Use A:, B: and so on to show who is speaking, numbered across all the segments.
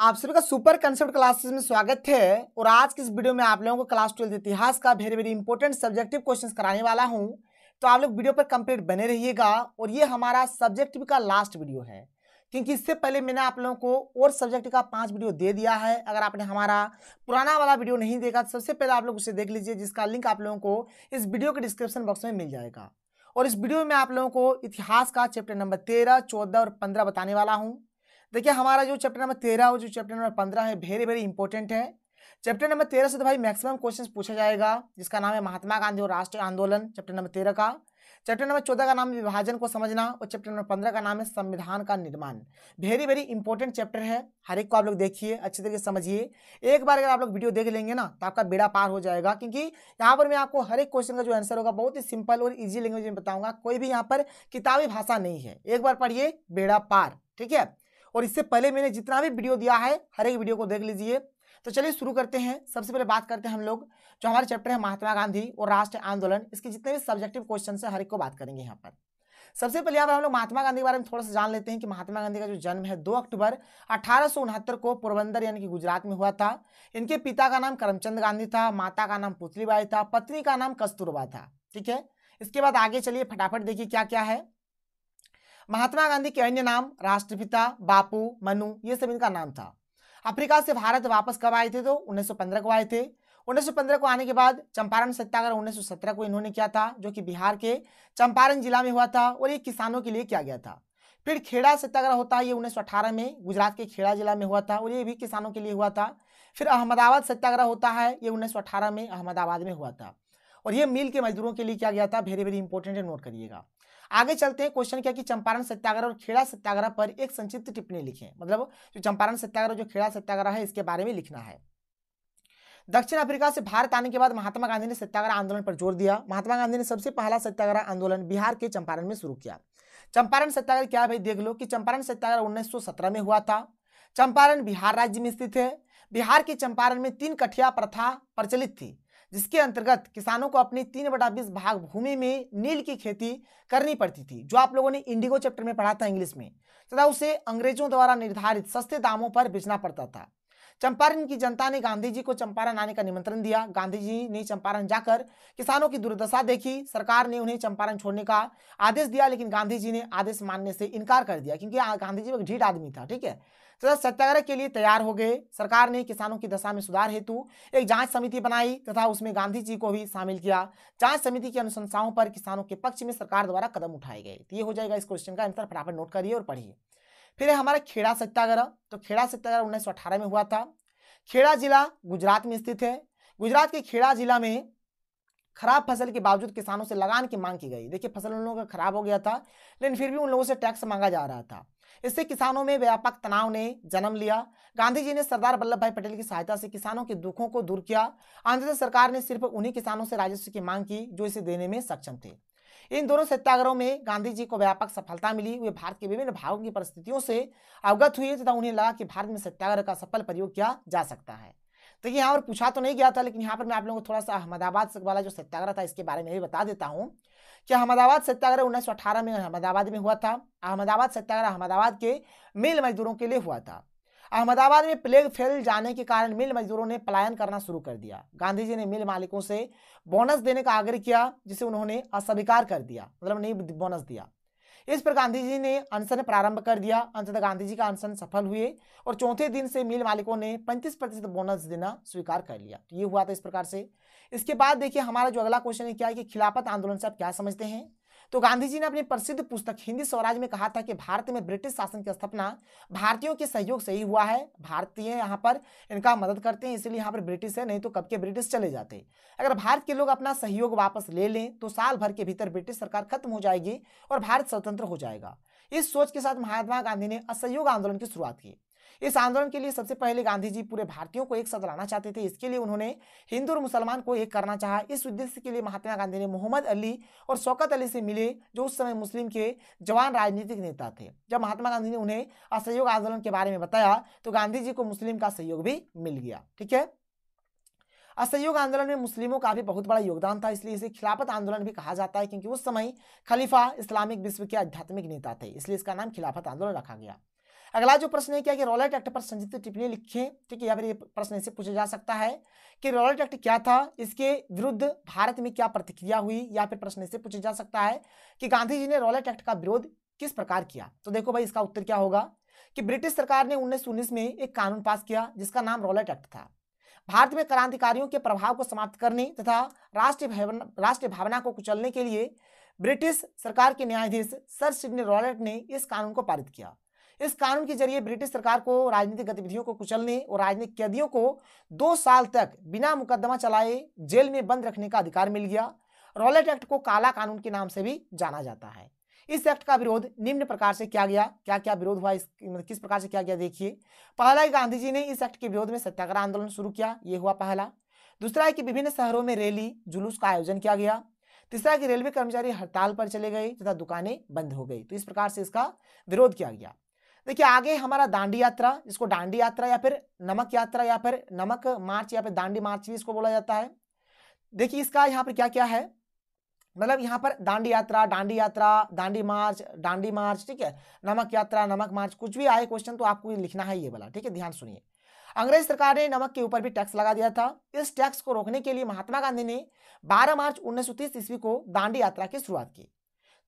A: आप सभी का सुपर कंसेप्ट क्लासेस में स्वागत है और आज की इस वीडियो में आप लोगों को क्लास ट्वेल्थ इतिहास का very very important subjective questions कराने वाला हूं तो आप लोग वीडियो पर कंप्लीट बने रहिएगा और ये हमारा सब्जेक्टिव का लास्ट वीडियो है क्योंकि इससे पहले मैंने आप लोगों को और सब्जेक्ट का पाँच वीडियो दे दिया है अगर आपने हमारा पुराना वाला वीडियो नहीं देखा तो सबसे पहले आप लोग उसे देख लीजिए जिसका लिंक आप लोगों को इस वीडियो के डिस्क्रिप्शन बॉक्स में मिल जाएगा और इस वीडियो में आप लोगों को इतिहास का चैप्टर नंबर तेरह चौदह और पंद्रह बताने वाला हूँ देखिए हमारा जो चैप्टर नंबर तेरह और जो चैप्टर नंबर पंद्रह है वेरी वेरी इंपॉर्टेंट है चैप्टर नंबर तेरह से तो भाई मैक्सिमम क्वेश्चन पूछा जाएगा जिसका नाम है महात्मा गांधी और राष्ट्रीय आंदोलन चैप्टर नंबर तेरह का चैप्टर नंबर चौदह का नाम विभाजन को समझना और चैप्टर नंबर पंद्रह का नाम है संविधान का निर्माण वेरी वेरी इंपॉर्टेंट चैप्टर है हर एक को आप लोग देखिए अच्छे तरीके से समझिए एक बार अगर आप लोग वीडियो देख लेंगे ना तो आपका बेड़ा पार हो जाएगा क्योंकि यहाँ पर मैं आपको हर एक क्वेश्चन का जो आंसर होगा बहुत ही सिंपल और ईजी लैंग्वेज में बताऊंगा कोई भी यहाँ पर किताबी भाषा नहीं है एक बार पढ़िए बेड़ा पार ठीक है और इससे पहले मैंने जितना भी वीडियो दिया है हर एक वीडियो को देख लीजिए तो चलिए शुरू करते हैं सबसे पहले बात करते हैं हम लोग जो हमारे चैप्टर है महात्मा गांधी और राष्ट्रीय आंदोलन इसके जितने भी सब्जेक्टिव क्वेश्चन है हर एक को बात करेंगे यहाँ पर सबसे पहले यहाँ पर हम लोग महात्मा गांधी के बारे में थोड़ा सा जान लेते हैं कि महात्मा गांधी का जो जन्म है दो अक्टूबर अठारह को पोरबंदर यानी कि गुजरात में हुआ था इनके पिता का नाम करमचंद गांधी था माता का नाम पुतलीबाई था पत्नी का नाम कस्तूरबा था ठीक है इसके बाद आगे चलिए फटाफट देखिए क्या क्या है महात्मा गांधी के अन्य नाम राष्ट्रपिता बापू मनु ये सब इनका नाम था अफ्रीका से भारत वापस कब आए थे तो 1915 को आए थे 1915 को आने के बाद चंपारण सत्याग्रह 1917 को इन्होंने किया था जो कि बिहार के चंपारण जिला में हुआ था और ये किसानों के लिए किया गया था फिर खेड़ा सत्याग्रह होता है ये उन्नीस में गुजरात के खेड़ा जिला में हुआ था और ये भी किसानों के लिए हुआ था फिर अहमदाबाद सत्याग्रह होता है ये उन्नीस में अहमदाबाद में हुआ था और ये मिल के मजदूरों के लिए किया गया था वेरी वेरी इंपॉर्टेंट है नोट करिएगा आगे चलते हैं क्वेश्चन क्या कि चंपारण सत्याग्रह और खेड़ा सत्याग्रह पर एक संक्षिप्त टिप्पणी लिखें मतलब जो चंपारण सत्याग्रह जो खेड़ा सत्याग्रह है इसके बारे में लिखना है दक्षिण अफ्रीका से भारत आने के बाद महात्मा गांधी ने सत्याग्रह आंदोलन पर जोर दिया महात्मा गांधी ने सबसे पहला सत्याग्रह आंदोलन बिहार के चंपारण में शुरू किया चंपारण सत्याग्रह क्या भाई देख लो कि चंपारण सत्याग्रह उन्नीस में हुआ था चंपारण बिहार राज्य में स्थित है बिहार के चंपारण में तीन कठिया प्रथा प्रचलित थी जिसके अंतर्गत किसानों को अपनी तीन बटा बीस भाग भूमि में नील की खेती करनी पड़ती थी जो आप लोगों ने इंडिगो चैप्टर में पढ़ा था इंग्लिश में तथा उसे अंग्रेजों द्वारा निर्धारित सस्ते दामों पर बेचना पड़ता था चंपारण की जनता ने गांधी जी को चंपारण आने का निमंत्रण दिया गांधी जी ने चंपारण जाकर किसानों की दुर्दशा देखी सरकार ने उन्हें चंपारण छोड़ने का आदेश दिया लेकिन गांधी जी ने आदेश मानने से इनकार कर दिया क्योंकि गांधी जी एक ढीठ आदमी था ठीक है तथा सत्याग्रह के लिए तैयार हो गए सरकार ने किसानों की दशा में सुधार हेतु एक जांच समिति बनाई तथा उसमें गांधी जी को भी शामिल किया जांच समिति की अनुशंसाओं पर किसानों के पक्ष में सरकार द्वारा कदम उठाए गए तो ये हो जाएगा इस क्वेश्चन का आंसर फटाफट नोट करिए और पढ़िए फिर है हमारा खेड़ा सत्याग्रह तो खेड़ा सत्याग्रह उन्नीस में हुआ था खेड़ा जिला गुजरात में स्थित है गुजरात के खेड़ा जिला में खराब फसल के बावजूद किसानों से लगान की मांग की गई देखिए फसल उन लोगों का खराब हो गया था लेकिन फिर भी उन लोगों से टैक्स मांगा जा रहा था इससे किसानों में व्यापक तनाव ने जन्म लिया गांधी जी ने सरदार वल्लभ भाई पटेल की सहायता से किसानों के दुखों को दूर किया आंध्र सरकार ने सिर्फ उन्हीं किसानों से राजस्व की मांग की जो इसे देने में सक्षम थे इन दोनों सत्याग्रहों में गांधी जी को व्यापक सफलता मिली वे भारत के विभिन्न भागों की परिस्थितियों से अवगत हुए तथा उन्हें लगा कि भारत में सत्याग्रह का सफल प्रयोग किया जा सकता है तो यहाँ पर पूछा तो नहीं गया था लेकिन यहाँ पर मैं आप लोगों को थोड़ा सा अहमदाबाद वाला जो सत्याग्रह था इसके बारे में भी बता देता हूँ क्या अहमदाबाद सत्याग्रह उन्नीस सौ अठारह में अहमदाबाद में हुआ था अहमदाबाद सत्याग्रह अहमदाबाद के मिल मजदूरों के लिए हुआ था अहमदाबाद में प्लेग फैल जाने के कारण मिल मजदूरों ने पलायन करना शुरू कर दिया गांधी जी ने मिल मालिकों से बोनस देने का आग्रह किया जिसे उन्होंने अस्वीकार कर दिया मतलब नहीं बोनस दिया इस पर गांधी जी ने अनशन प्रारंभ कर दिया अंत गांधी जी का अनशन सफल हुए और चौथे दिन से मिल मालिकों ने पैंतीस प्रतिशत बोनस देना स्वीकार कर लिया तो ये हुआ था इस प्रकार से इसके बाद देखिए हमारा जो अगला क्वेश्चन है क्या है कि खिलाफत आंदोलन से आप क्या समझते हैं तो गांधी जी ने अपनी प्रसिद्ध पुस्तक हिंदी स्वराज में कहा था कि भारत में ब्रिटिश शासन की स्थापना भारतीयों के सहयोग से ही हुआ है भारतीय यहाँ पर इनका मदद करते हैं इसलिए यहाँ पर ब्रिटिश है नहीं तो कब के ब्रिटिश चले जाते अगर भारत के लोग अपना सहयोग वापस ले लें तो साल भर के भीतर ब्रिटिश सरकार खत्म हो जाएगी और भारत स्वतंत्र हो जाएगा इस सोच के साथ महात्मा गांधी ने असहयोग आंदोलन की शुरुआत की इस आंदोलन के लिए सबसे पहले गांधी जी पूरे भारतीयों को एक साथ लाना चाहते थे इसके लिए उन्होंने हिंदू और मुसलमान को एक करना चाहा इस उद्देश्य के लिए महात्मा गांधी ने मोहम्मद अली और शौकत अली से मिले जो उस समय मुस्लिम के जवान राजनीतिक नेता थे जब महात्मा गांधी ने उन्हें असहयोग आंदोलन के बारे में बताया तो गांधी जी को मुस्लिम का सहयोग भी मिल गया ठीक है असहयोग आंदोलन में मुस्लिमों का भी बहुत बड़ा योगदान था इसलिए इसे खिलाफत आंदोलन भी कहा जाता है क्योंकि उस समय खलीफा इस्लामिक विश्व के आध्यात्मिक नेता थे इसलिए इसका नाम खिलाफत आंदोलन रखा गया अगला जो प्रश्न है क्या कि रॉलेट एक्ट पर संयुक्त टिप्पणी लिखे ठीक है या फिर ये प्रश्न ऐसे पूछा जा सकता है कि रॉलेट एक्ट क्या था इसके विरुद्ध भारत में क्या प्रतिक्रिया हुई या फिर प्रश्न ऐसे पूछा जा सकता है कि गांधी जी ने रॉलेट एक्ट का विरोध किस प्रकार किया तो देखो भाई इसका उत्तर क्या होगा कि ब्रिटिश सरकार ने उन्नीस में एक कानून पास किया जिसका नाम रॉलेट एक्ट था भारत में क्रांतिकारियों के प्रभाव को समाप्त करने तथा राष्ट्रीय राष्ट्रीय भावना को कुचलने के लिए ब्रिटिश सरकार के न्यायाधीश सर सिडनी रॉलेट ने इस कानून को पारित किया इस कानून के जरिए ब्रिटिश सरकार को राजनीतिक गतिविधियों को कुचलने और राजनीतिक कैदियों को दो साल तक बिना मुकदमा चलाए जेल में बंद रखने का अधिकार मिल गया रॉलेट एक्ट को काला कानून के नाम से भी जाना जाता है इस एक्ट का विरोध निम्न प्रकार से किया गया क्या क्या विरोध हुआ इस मतलब किस प्रकार से किया गया देखिए पहला है गांधी जी ने इस एक्ट के विरोध में सत्याग्रह आंदोलन शुरू किया ये हुआ पहला दूसरा है कि विभिन्न शहरों में रैली जुलूस का आयोजन किया गया तीसरा कि रेलवे कर्मचारी हड़ताल पर चले गए तथा दुकानें बंद हो गई तो इस प्रकार से इसका विरोध किया गया देखिए आगे हमारा दांडी यात्रा जिसको दांडी यात्रा या फिर नमक यात्रा या फिर नमक मार्च या फिर दांडी मार्च भी इसको बोला जाता है देखिए इसका यहाँ पर क्या क्या है मतलब यहाँ पर दांडी यात्रा दांडी यात्रा दांडी मार्च दांडी मार्च ठीक है नमक यात्रा नमक मार्च कुछ भी आए क्वेश्चन तो आपको लिखना है ये वाला ठीक है ध्यान सुनिए अंग्रेज सरकार ने नमक के ऊपर भी टैक्स लगा दिया था इस टैक्स को रोकने के लिए महात्मा गांधी ने 12 मार्च 1930 ईस्वी को दांडी यात्रा की शुरुआत की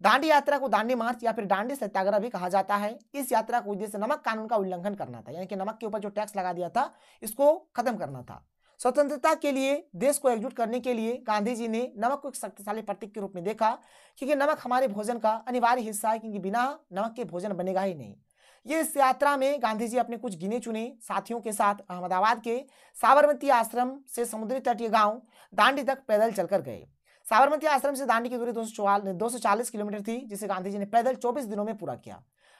A: दांडी यात्रा को दांडी मार्च या फिर दांडी सत्याग्रह भी कहा जाता है इस यात्रा का उद्देश्य नमक कानून का उल्लंघन करना था यानी कि नमक के ऊपर जो टैक्स लगा दिया था इसको खत्म करना था स्वतंत्रता के लिए देश को एकजुट करने के लिए गांधी जी ने नमक को एक शक्तिशाली प्रतीक के रूप में देखा क्योंकि नमक हमारे भोजन का अनिवार्य हिस्सा है क्योंकि बिना नमक के भोजन बनेगा ही नहीं ये इस यात्रा में गांधी जी अपने कुछ गिने चुने साथियों के साथ अहमदाबाद के साबरमती आश्रम से समुद्री तटीय गांव दांडी तक पैदल चलकर गए साबरमती आश्रम से दांडी की दूरी दो सौ चालीस किलोमीटर थी जिसे गांधी जी ने पैदल चौबीस दिनों में पूरा किया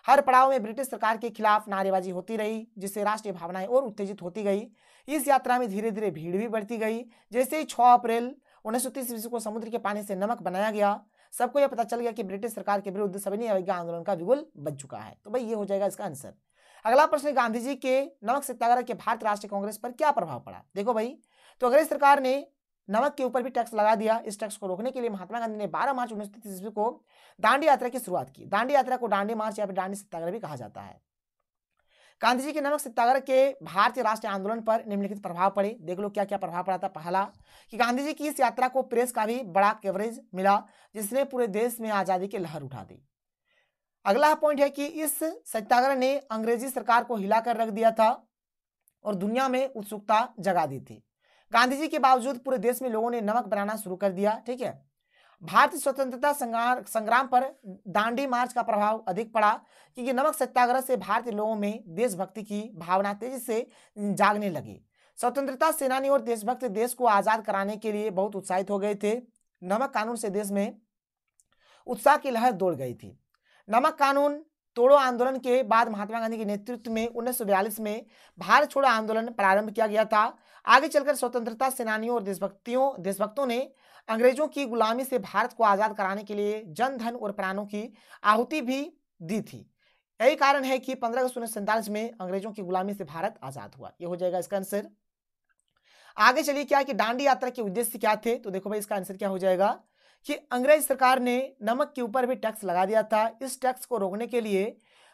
A: हर पड़ाव में ब्रिटिश सरकार के खिलाफ नारेबाजी होती रही जिससे राष्ट्रीय भावनाएं और उत्तेजित होती गई इस यात्रा में धीरे धीरे भीड़ भी बढ़ती गई जैसे ही छह अप्रैल उन्नीस सौ ईस्वी को समुद्र के पानी से नमक बनाया गया सबको यह पता चल गया कि ब्रिटिश सरकार के विरुद्ध सभी अवज्ञा आंदोलन का विगुल बन चुका है तो भाई ये हो जाएगा इसका आंसर अगला प्रश्न गांधी जी के नमक सत्याग्रह के भारत राष्ट्रीय कांग्रेस पर क्या प्रभाव पड़ा देखो भाई तो अंग्रेज सरकार ने नमक के ऊपर भी टैक्स लगा दिया इस टैक्स को रोकने के लिए महात्मा गांधी ने 12 मार्च उन्नीस ईस्वी को दांडी यात्रा की शुरुआत की दांडी यात्रा को दांडी मार्च या फिर दांडी सत्याग्रह भी कहा जाता है गांधी जी के नमक सत्याग्रह के भारतीय राष्ट्रीय आंदोलन पर निम्नलिखित प्रभाव पड़े देख लो क्या क्या प्रभाव पड़ा था पहला कि गांधी जी की इस यात्रा को प्रेस का भी बड़ा कवरेज मिला जिसने पूरे देश में आज़ादी की लहर उठा दी अगला पॉइंट है कि इस सत्याग्रह ने अंग्रेजी सरकार को हिलाकर रख दिया था और दुनिया में उत्सुकता जगा दी थी गांधी जी के बावजूद पूरे देश में लोगों ने नमक बनाना शुरू कर दिया ठीक है भारतीय स्वतंत्रता संग्राम पर दांडी मार्च का प्रभाव अधिक पड़ा क्योंकि नमक सत्याग्रह से भारतीय लोगों में देशभक्ति की भावना तेजी से जागने लगी स्वतंत्रता सेनानी और देशभक्त देश को आजाद कराने के लिए बहुत उत्साहित हो गए थे नमक कानून से देश में उत्साह की लहर दौड़ गई थी नमक कानून तोड़ो आंदोलन के बाद महात्मा गांधी के नेतृत्व में उन्नीस में भारत छोड़ो आंदोलन प्रारंभ किया गया था आगे चलकर स्वतंत्रता सेनानियों और देशभक्तियों देशभक्तों ने अंग्रेजों की गुलामी से भारत को आज़ाद कराने के लिए जन धन और प्राणों की आहुति भी दी थी यही कारण है कि पंद्रह अगस्त उन्नीस में अंग्रेजों की गुलामी से भारत आज़ाद हुआ यह हो जाएगा इसका आंसर आगे चलिए क्या कि डांडी यात्रा के उद्देश्य क्या थे तो देखो भाई इसका आंसर क्या हो जाएगा कि अंग्रेज सरकार ने नमक के ऊपर भी टैक्स लगा दिया था इस टैक्स को रोकने के लिए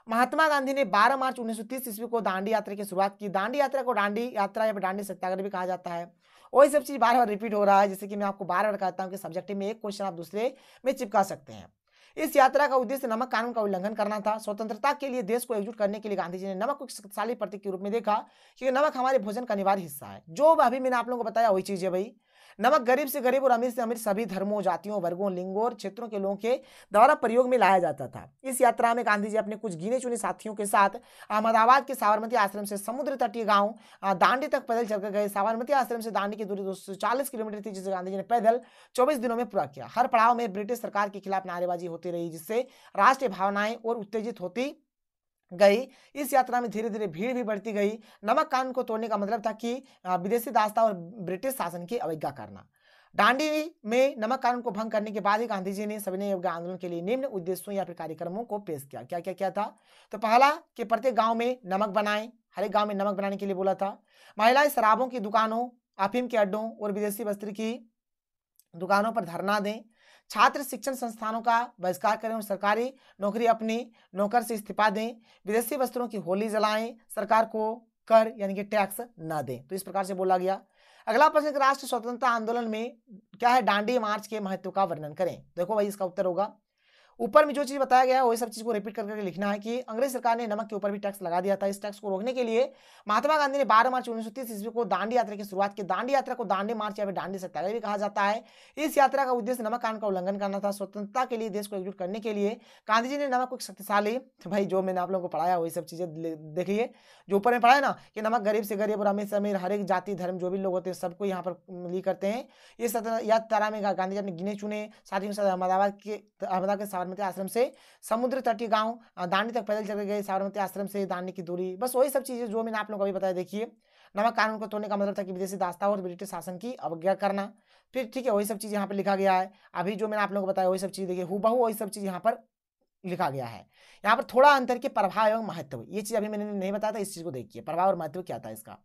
A: महात्मा गांधी ने 12 मार्च 1930 ईस्वी को दांडी यात्रा की शुरुआत की दांडी यात्रा को दांडी यात्रा या दांडी सत्याग्रह भी कहा जाता है वही सब चीज़ बार बार रिपीट हो रहा है जैसे कि मैं आपको बार बार कहता हूँ कि सब्जेक्टिव में एक क्वेश्चन आप दूसरे में चिपका सकते हैं इस यात्रा का उद्देश्य नमक कानून का उल्लंघन करना था स्वतंत्रता के लिए देश को एकजुट करने के लिए गांधी जी ने नमक को एक शक्तिशाली प्रतीक के रूप में देखा क्योंकि नमक हमारे भोजन का अनिवार्य हिस्सा है जो अभी मैंने आप लोगों को बताया वही चीज़ है भाई नमक गरीब से गरीब और अमीर से अमीर सभी धर्मों जातियों वर्गों लिंगों और क्षेत्रों के लोगों के द्वारा प्रयोग में लाया जाता था इस यात्रा में गांधी जी अपने कुछ गिने चुने साथियों के साथ अहमदाबाद के साबरमती आश्रम से समुद्र तटीय गाँव दांडी तक पैदल चलकर गए साबरमती आश्रम से दांडी की दूरी दो किलोमीटर थी जिसे गांधी जी ने पैदल चौबीस दिनों में पूरा किया हर पड़ाव में ब्रिटिश सरकार के खिलाफ नारेबाजी होती रही जिससे राष्ट्रीय भावनाएं और उत्तेजित होती गई इस यात्रा में धीरे धीरे भीड़ भी बढ़ती गई नमक कानून को तोड़ने का मतलब था कि विदेशी दास्ता और ब्रिटिश शासन की अवज्ञा करना डांडी में नमक कानून को भंग करने के बाद ही गांधी जी ने सविनय अवज्ञा आंदोलन के लिए निम्न उद्देश्यों या फिर कार्यक्रमों को पेश किया क्या क्या क्या था तो पहला कि प्रत्येक गांव में नमक बनाए हर एक गांव में नमक बनाने के लिए बोला था महिलाएं शराबों की दुकानों अफीम के अड्डों और विदेशी वस्त्र की दुकानों पर धरना दें छात्र शिक्षण संस्थानों का बहिष्कार करें और सरकारी नौकरी अपनी नौकर से इस्तीफा दें विदेशी वस्त्रों की होली जलाएं सरकार को कर यानी कि टैक्स न दें तो इस प्रकार से बोला गया अगला प्रश्न राष्ट्र स्वतंत्रता आंदोलन में क्या है डांडी मार्च के महत्व का वर्णन करें देखो भाई इसका उत्तर होगा ऊपर में जो चीज़ बताया गया वही सब चीज़ को रिपीट करके लिखना है कि अंग्रेज सरकार ने नमक के ऊपर भी टैक्स लगा दिया था इस टैक्स को रोकने के लिए महात्मा गांधी ने 12 मार्च उन्नीस ईस्वी को दांडी यात्रा की शुरुआत की दांडी यात्रा को दांडी मार्च या फिर दांडी सत्याग्रह भी कहा जाता है इस यात्रा का उद्देश्य नमक कानून का उल्लंघन करना था स्वतंत्रता के लिए देश को एकजुट करने के लिए गांधी जी ने नमक को शक्तिशाली भाई जो मैंने आप लोगों को पढ़ाया वही सब चीज़ें देखिए जो ऊपर में पढ़ाया ना कि नमक गरीब से गरीब और अमीर से अमीर हर एक जाति धर्म जो भी लोग होते हैं सबको यहाँ पर ली करते हैं इस यात्रा में गांधी जी ने गिने चुने साथ ही साथ अहमदाबाद के अहमदाबाद के साबरमती आश्रम से समुद्र तटीय गांव दांडी तक पैदल चले गए साबरमती आश्रम से दांडी की दूरी बस वही सब चीज़ें जो मैंने आप लोगों को अभी बताया देखिए नमक कानून को तोड़ने का मतलब था कि विदेशी दास्ता और ब्रिटिश शासन की अवज्ञा करना फिर ठीक है वही सब चीज़ यहाँ पर लिखा गया है अभी जो मैंने आप लोगों को बताया वही सब चीज़ देखिए हु हुबहू वही सब चीज़ यहाँ पर लिखा गया है यहाँ पर थोड़ा अंतर के प्रभाव एवं महत्व ये चीज़ अभी मैंने नहीं बताया था इस चीज़ को देखिए प्रभाव और महत्व क्या था इसका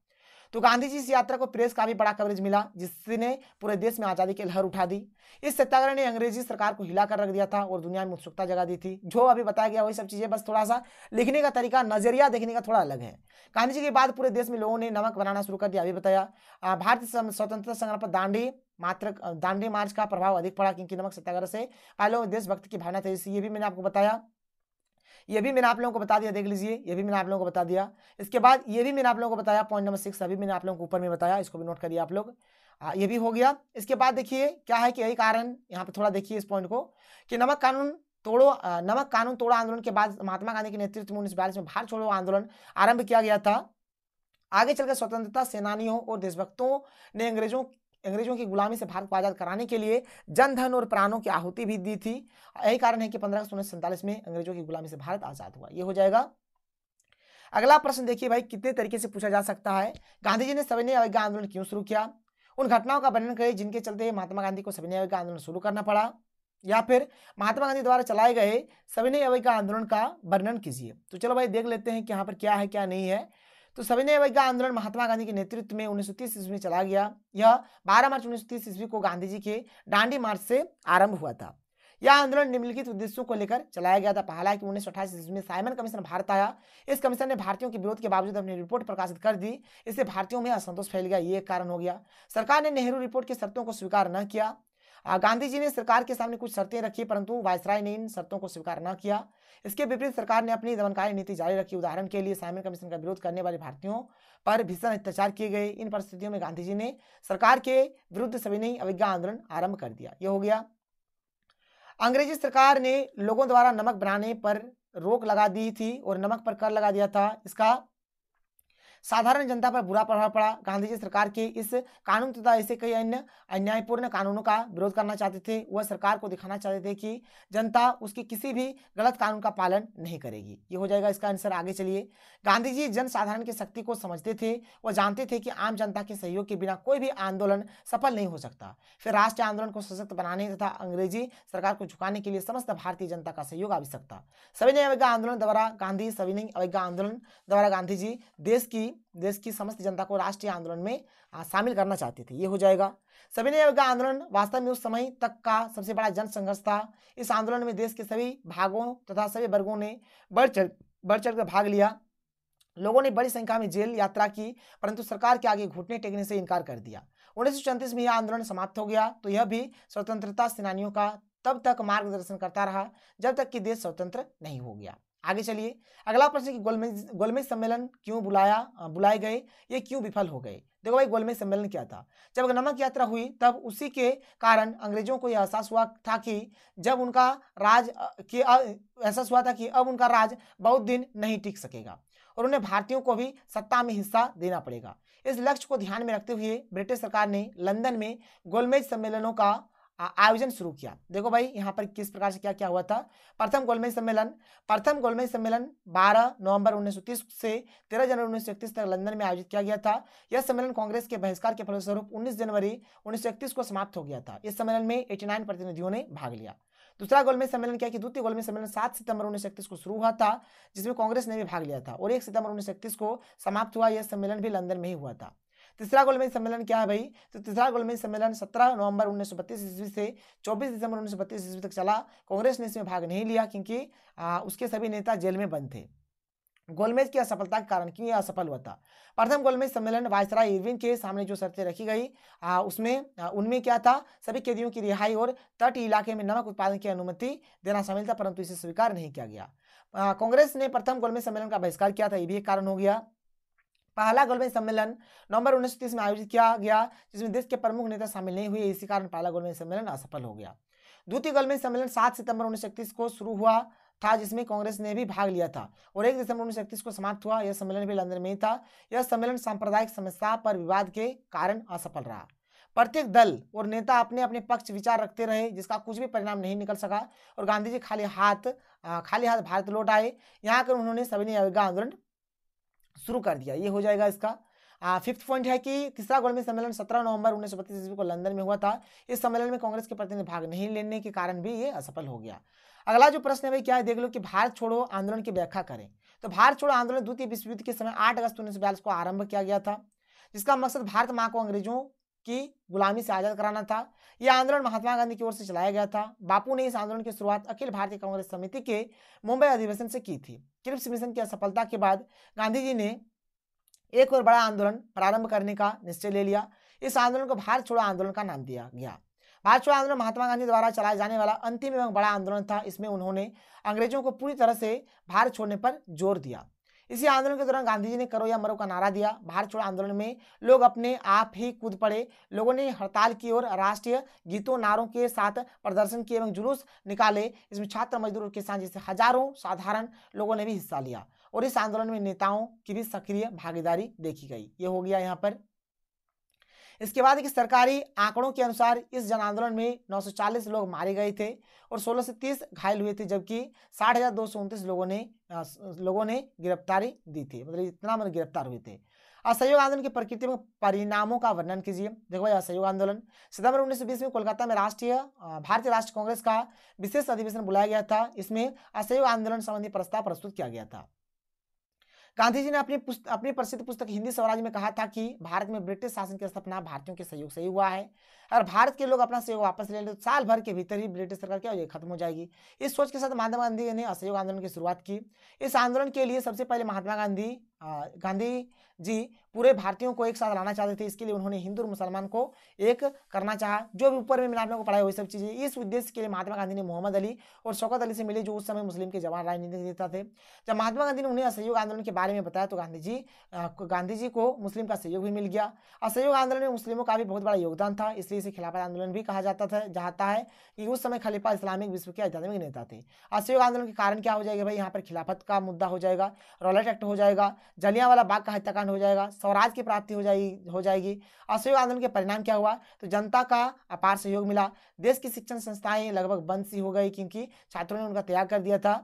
A: तो गांधी जी इस यात्रा को प्रेस का भी बड़ा कवरेज मिला जिसने पूरे देश में आज़ादी की लहर उठा दी इस सत्याग्रह ने अंग्रेजी सरकार को हिलाकर रख दिया था और दुनिया में उत्सुकता जगा दी थी जो अभी बताया गया वही सब चीज़ें बस थोड़ा सा लिखने का तरीका नजरिया देखने का थोड़ा अलग है गांधी जी के बाद पूरे देश में लोगों ने नमक बनाना शुरू कर दिया अभी बताया भारतीय स्वतंत्रता संग्राम पर दांडी मात्र दांडी मार्च का प्रभाव अधिक पड़ा क्योंकि नमक सत्याग्रह से आलो देशभक्ति की भावना थी ये भी मैंने आपको बताया ये भी मैंने आप लोगों को बता दिया देख लीजिए ये भी मैंने आप लोगों को बता दिया इसके बाद ये भी मैंने आप लोगों को बताया पॉइंट नंबर सिक्स अभी मैंने आप लोगों को ऊपर में बताया इसको भी नोट करिए आप लोग ये भी हो गया इसके बाद देखिए क्या है कि यही कारण यहाँ पे थोड़ा देखिए इस पॉइंट को कि नमक कानून तोड़ो नमक कानून तोड़ो आंदोलन के बाद महात्मा गांधी के नेतृत्व में उन्नीस बाईस में भारत छोड़ो आंदोलन आरंभ किया गया था आगे चलकर स्वतंत्रता सेनानियों और देशभक्तों ने अंग्रेजों अंग्रेजों की गुलामी से भारत को आज़ाद कराने के लिए जनधन और प्राणों की आहुति भी दी थी यही कारण है कि पंद्रह सौ में अंग्रेजों की गुलामी से भारत आज़ाद हुआ ये हो जाएगा अगला प्रश्न देखिए भाई कितने तरीके से पूछा जा सकता है गांधी जी ने सविनय अवज्ञा आंदोलन क्यों शुरू किया उन घटनाओं का वर्णन करें जिनके चलते महात्मा गांधी को सविनय अवज्ञा आंदोलन शुरू करना पड़ा या फिर महात्मा गांधी द्वारा चलाए गए सविनय अवज्ञा आंदोलन का वर्णन कीजिए तो चलो भाई देख लेते हैं कि यहाँ पर क्या है क्या नहीं है तो सविनय अवज्ञा आंदोलन महात्मा गांधी के नेतृत्व में उन्नीस ईस्वी में चला गया यह 12 मार्च उन्नीस ईस्वी को गांधी जी के डांडी मार्च से आरंभ हुआ था यह आंदोलन निम्नलिखित उद्देश्यों को लेकर चलाया गया था पहला कि उन्नीस ईस्वी में साइमन कमीशन भारत आया इस कमीशन ने भारतीयों के विरोध के बावजूद अपनी रिपोर्ट प्रकाशित कर दी इससे भारतीयों में असंतोष फैल गया ये एक कारण हो गया सरकार ने नेहरू रिपोर्ट की शर्तों को स्वीकार न किया गांधी जी ने सरकार के सामने कुछ शर्तें रखी परंतु वायसराय ने इन शर्तों को स्वीकार न किया इसके विपरीत सरकार ने अपनी दमनकारी नीति जारी रखी उदाहरण के लिए साइमन कमीशन का विरोध करने वाले भारतीयों पर भीषण अत्याचार किए गए इन परिस्थितियों में गांधी जी ने सरकार के विरुद्ध सविनय अविज्ञा आंदोलन आरंभ कर दिया यह हो गया अंग्रेजी सरकार ने लोगों द्वारा नमक बनाने पर रोक लगा दी थी और नमक पर कर लगा दिया था इसका साधारण जनता पर बुरा प्रभाव पड़ा गांधी जी सरकार के इस कानून तथा ऐसे कई अन्य अन्यायपूर्ण कानूनों का विरोध करना चाहते थे वह सरकार को दिखाना चाहते थे कि जनता उसके किसी भी गलत कानून का पालन नहीं करेगी ये हो जाएगा इसका आंसर आगे चलिए गांधी जी जनसाधारण की शक्ति को समझते थे वह जानते थे कि आम जनता के सहयोग के बिना कोई भी आंदोलन सफल नहीं हो सकता फिर राष्ट्रीय आंदोलन को सशक्त बनाने तथा अंग्रेजी सरकार को झुकाने के लिए समस्त भारतीय जनता का सहयोग आवश्यक था सविनय अवैज्ञा आंदोलन द्वारा गांधी सविनय अवैज्ञा आंदोलन द्वारा गांधी जी देश की थी देश की समस्त जनता को राष्ट्रीय आंदोलन में शामिल करना चाहते थे ये हो जाएगा सविनय अवज्ञा आंदोलन वास्तव में उस समय तक का सबसे बड़ा जनसंघर्ष था इस आंदोलन में देश के सभी भागों तथा सभी वर्गों ने बढ़ चढ़ बढ़ चढ़ कर भाग लिया लोगों ने बड़ी संख्या में जेल यात्रा की परंतु सरकार के आगे घुटने टेकने से इनकार कर दिया उन्नीस में यह आंदोलन समाप्त हो गया तो यह भी स्वतंत्रता सेनानियों का तब तक मार्गदर्शन करता रहा जब तक कि देश स्वतंत्र नहीं हो गया आगे चलिए अगला प्रश्न कि गोलमेज गोलमेज सम्मेलन क्यों बुलाया बुलाए गए ये क्यों विफल हो गए देखो भाई गोलमेज सम्मेलन क्या था जब नमक यात्रा हुई तब उसी के कारण अंग्रेजों को यह एहसास हुआ था कि जब उनका राज के एहसास हुआ था कि अब उनका राज बहुत दिन नहीं टिक सकेगा और उन्हें भारतीयों को भी सत्ता में हिस्सा देना पड़ेगा इस लक्ष्य को ध्यान में रखते हुए ब्रिटिश सरकार ने लंदन में गोलमेज सम्मेलनों का आयोजन शुरू किया देखो भाई यहाँ पर किस प्रकार से क्या क्या हुआ था प्रथम गोलमेज सम्मेलन प्रथम गोलमेज सम्मेलन 12 नवंबर 1930 से 13 जनवरी 1931 तक लंदन में आयोजित किया गया था यह सम्मेलन कांग्रेस के बहिष्कार के फलस्वरूप 19 जनवरी 1931 को समाप्त हो गया था इस सम्मेलन में 89 प्रतिनिधियों ने भाग लिया दूसरा गोलमेज सम्मेलन क्या कि द्वितीय गोलमेज सम्मेलन सात सितंबर उन्नीस इकतीस को शुरू हुआ था जिसमें कांग्रेस ने भी भाग लिया था और एक सितंबर उन्नीस इकतीस को समाप्त हुआ यह सम्मेलन भी लंदन में ही हुआ था तीसरा गोलमेज सम्मेलन क्या है भाई तो तीसरा गोलमेज सम्मेलन 17 नवंबर उन्नीस ईस्वी से 24 दिसंबर उन्नीस ईस्वी तक चला कांग्रेस ने इसमें भाग नहीं लिया क्योंकि उसके सभी नेता जेल में बंद थे गोलमेज की असफलता के कारण क्यों असफल हुआ था प्रथम गोलमेज सम्मेलन वायसराय इरविन के सामने जो शर्तें रखी गई आ, उसमें उनमें क्या था सभी कैदियों की रिहाई और तट इलाके में नमक उत्पादन की अनुमति देना शामिल था परंतु इसे स्वीकार नहीं किया गया कांग्रेस ने प्रथम गोलमेज सम्मेलन का बहिष्कार किया था ये भी एक कारण हो गया पहला गोलमेज सम्मेलन नवंबर उन्नीस में आयोजित किया गया जिसमें देश के प्रमुख नेता शामिल नहीं हुए इसी कारण पहला गोलमेज सम्मेलन असफल हो गया द्वितीय गोलमेज सम्मेलन सात सितंबर उन्नीस को शुरू हुआ था जिसमें कांग्रेस ने भी भाग लिया था और एक दिसंबर उन्नीस इकतीस को समाप्त हुआ यह सम्मेलन भी लंदन में ही था यह सम्मेलन सांप्रदायिक समस्या पर विवाद के कारण असफल रहा प्रत्येक दल और नेता अपने अपने पक्ष विचार रखते रहे जिसका कुछ भी परिणाम नहीं निकल सका और गांधी जी खाली हाथ खाली हाथ भारत लौट आए यहाँ कर उन्होंने सविनय अवज्ञा आंदोलन शुरू कर दिया ये हो जाएगा इसका फिफ्थ पॉइंट है कि तीसरा गोलमेज सम्मेलन 17 नवंबर उन्नीस ईस्वी को लंदन में हुआ था इस सम्मेलन में कांग्रेस के प्रतिनिधि भाग नहीं लेने के कारण भी ये असफल हो गया अगला जो प्रश्न है भाई क्या है देख लो कि भारत छोड़ो आंदोलन की व्याख्या करें तो भारत छोड़ो आंदोलन द्वितीय विश्व युद्ध के समय आठ अगस्त उन्नीस को आरंभ किया गया था जिसका मकसद भारत माँ को अंग्रेजों कि गुलामी से आज़ाद कराना था यह आंदोलन महात्मा गांधी की ओर से चलाया गया था बापू ने इस आंदोलन की शुरुआत अखिल भारतीय कांग्रेस समिति के मुंबई अधिवेशन से की थी क्रिप्स मिशन की असफलता के बाद गांधी जी ने एक और बड़ा आंदोलन प्रारंभ करने का निश्चय ले लिया इस आंदोलन को भारत छोड़ो आंदोलन का नाम दिया गया भारत छोड़ो आंदोलन महात्मा गांधी द्वारा चलाया जाने वाला अंतिम एवं बड़ा आंदोलन था इसमें उन्होंने अंग्रेजों को पूरी तरह से भारत छोड़ने पर जोर दिया इसी आंदोलन के दौरान गांधी जी ने करो या मरो का नारा दिया भारत छोड़ो आंदोलन में लोग अपने आप ही कूद पड़े लोगों ने हड़ताल की और राष्ट्रीय गीतों नारों के साथ प्रदर्शन किए एवं जुलूस निकाले इसमें छात्र मजदूर और किसान जैसे हजारों साधारण लोगों ने भी हिस्सा लिया और इस आंदोलन में नेताओं की भी सक्रिय भागीदारी देखी गई ये हो गया यहाँ पर इसके बाद एक सरकारी आंकड़ों के अनुसार इस जन आंदोलन में 940 लोग मारे गए थे और 16 से 30 घायल हुए थे जबकि साठ लोगों ने लोगों ने गिरफ्तारी दी थी मतलब इतना मतलब गिरफ्तार हुए थे असहयोग आंदोलन की प्रकृति में परिणामों का वर्णन कीजिए देखो भाई असहयोग आंदोलन सितंबर 1920 में कोलकाता में राष्ट्रीय भारतीय राष्ट्रीय कांग्रेस का विशेष अधिवेशन बुलाया गया था इसमें असहयोग आंदोलन संबंधी प्रस्ताव प्रस्तुत किया गया था गांधी जी ने अपनी अपनी प्रसिद्ध पुस्तक हिंदी स्वराज में कहा था कि भारत में ब्रिटिश शासन की स्थापना भारतीयों के सहयोग से ही हुआ है और भारत के लोग अपना सहयोग वापस ले लें तो साल भर के भीतर ही ब्रिटिश सरकार क्या खत्म हो जाएगी इस सोच के साथ महात्मा गांधी ने असहयोग आंदोलन की शुरुआत की इस आंदोलन के लिए सबसे पहले महात्मा गांधी हाँ, गांधी जी पूरे भारतीयों को एक साथ लाना चाहते थे इसके लिए उन्होंने हिंदू और मुसलमान को एक करना चाहा जो भी ऊपर में मैंने आप लोगों को पढ़ाई वही सब चीज़ें इस उद्देश्य के लिए महात्मा गांधी ने मोहम्मद अली और शौकत अली से मिले जो उस समय मुस्लिम के जवान राजनीतिक नेता थे जब महात्मा गांधी ने उन्हें असहयोग आंदोलन के बारे में बताया तो गांधी जी गांधी जी को मुस्लिम का सहयोग भी मिल गया असहयोग आंदोलन में मुस्लिमों का भी बहुत बड़ा योगदान था इसलिए इसे खिलाफत आंदोलन भी कहा जाता था जाता है कि उस समय खलीफा इस्लामिक विश्व के आध्यात्मिक नेता थे असहयोग आंदोलन के कारण क्या हो जाएगा भाई यहाँ पर खिलाफत का मुद्दा हो जाएगा रॉलेट एक्ट हो जाएगा वाला बाग का हत्याकांड हो जाएगा स्वराज की प्राप्ति हो जाएगी हो जाएगी असहयोग आंदोलन के परिणाम क्या हुआ तो जनता का अपार सहयोग मिला देश की शिक्षण संस्थाएं लगभग बंद सी हो गई क्योंकि छात्रों ने उनका त्याग कर दिया था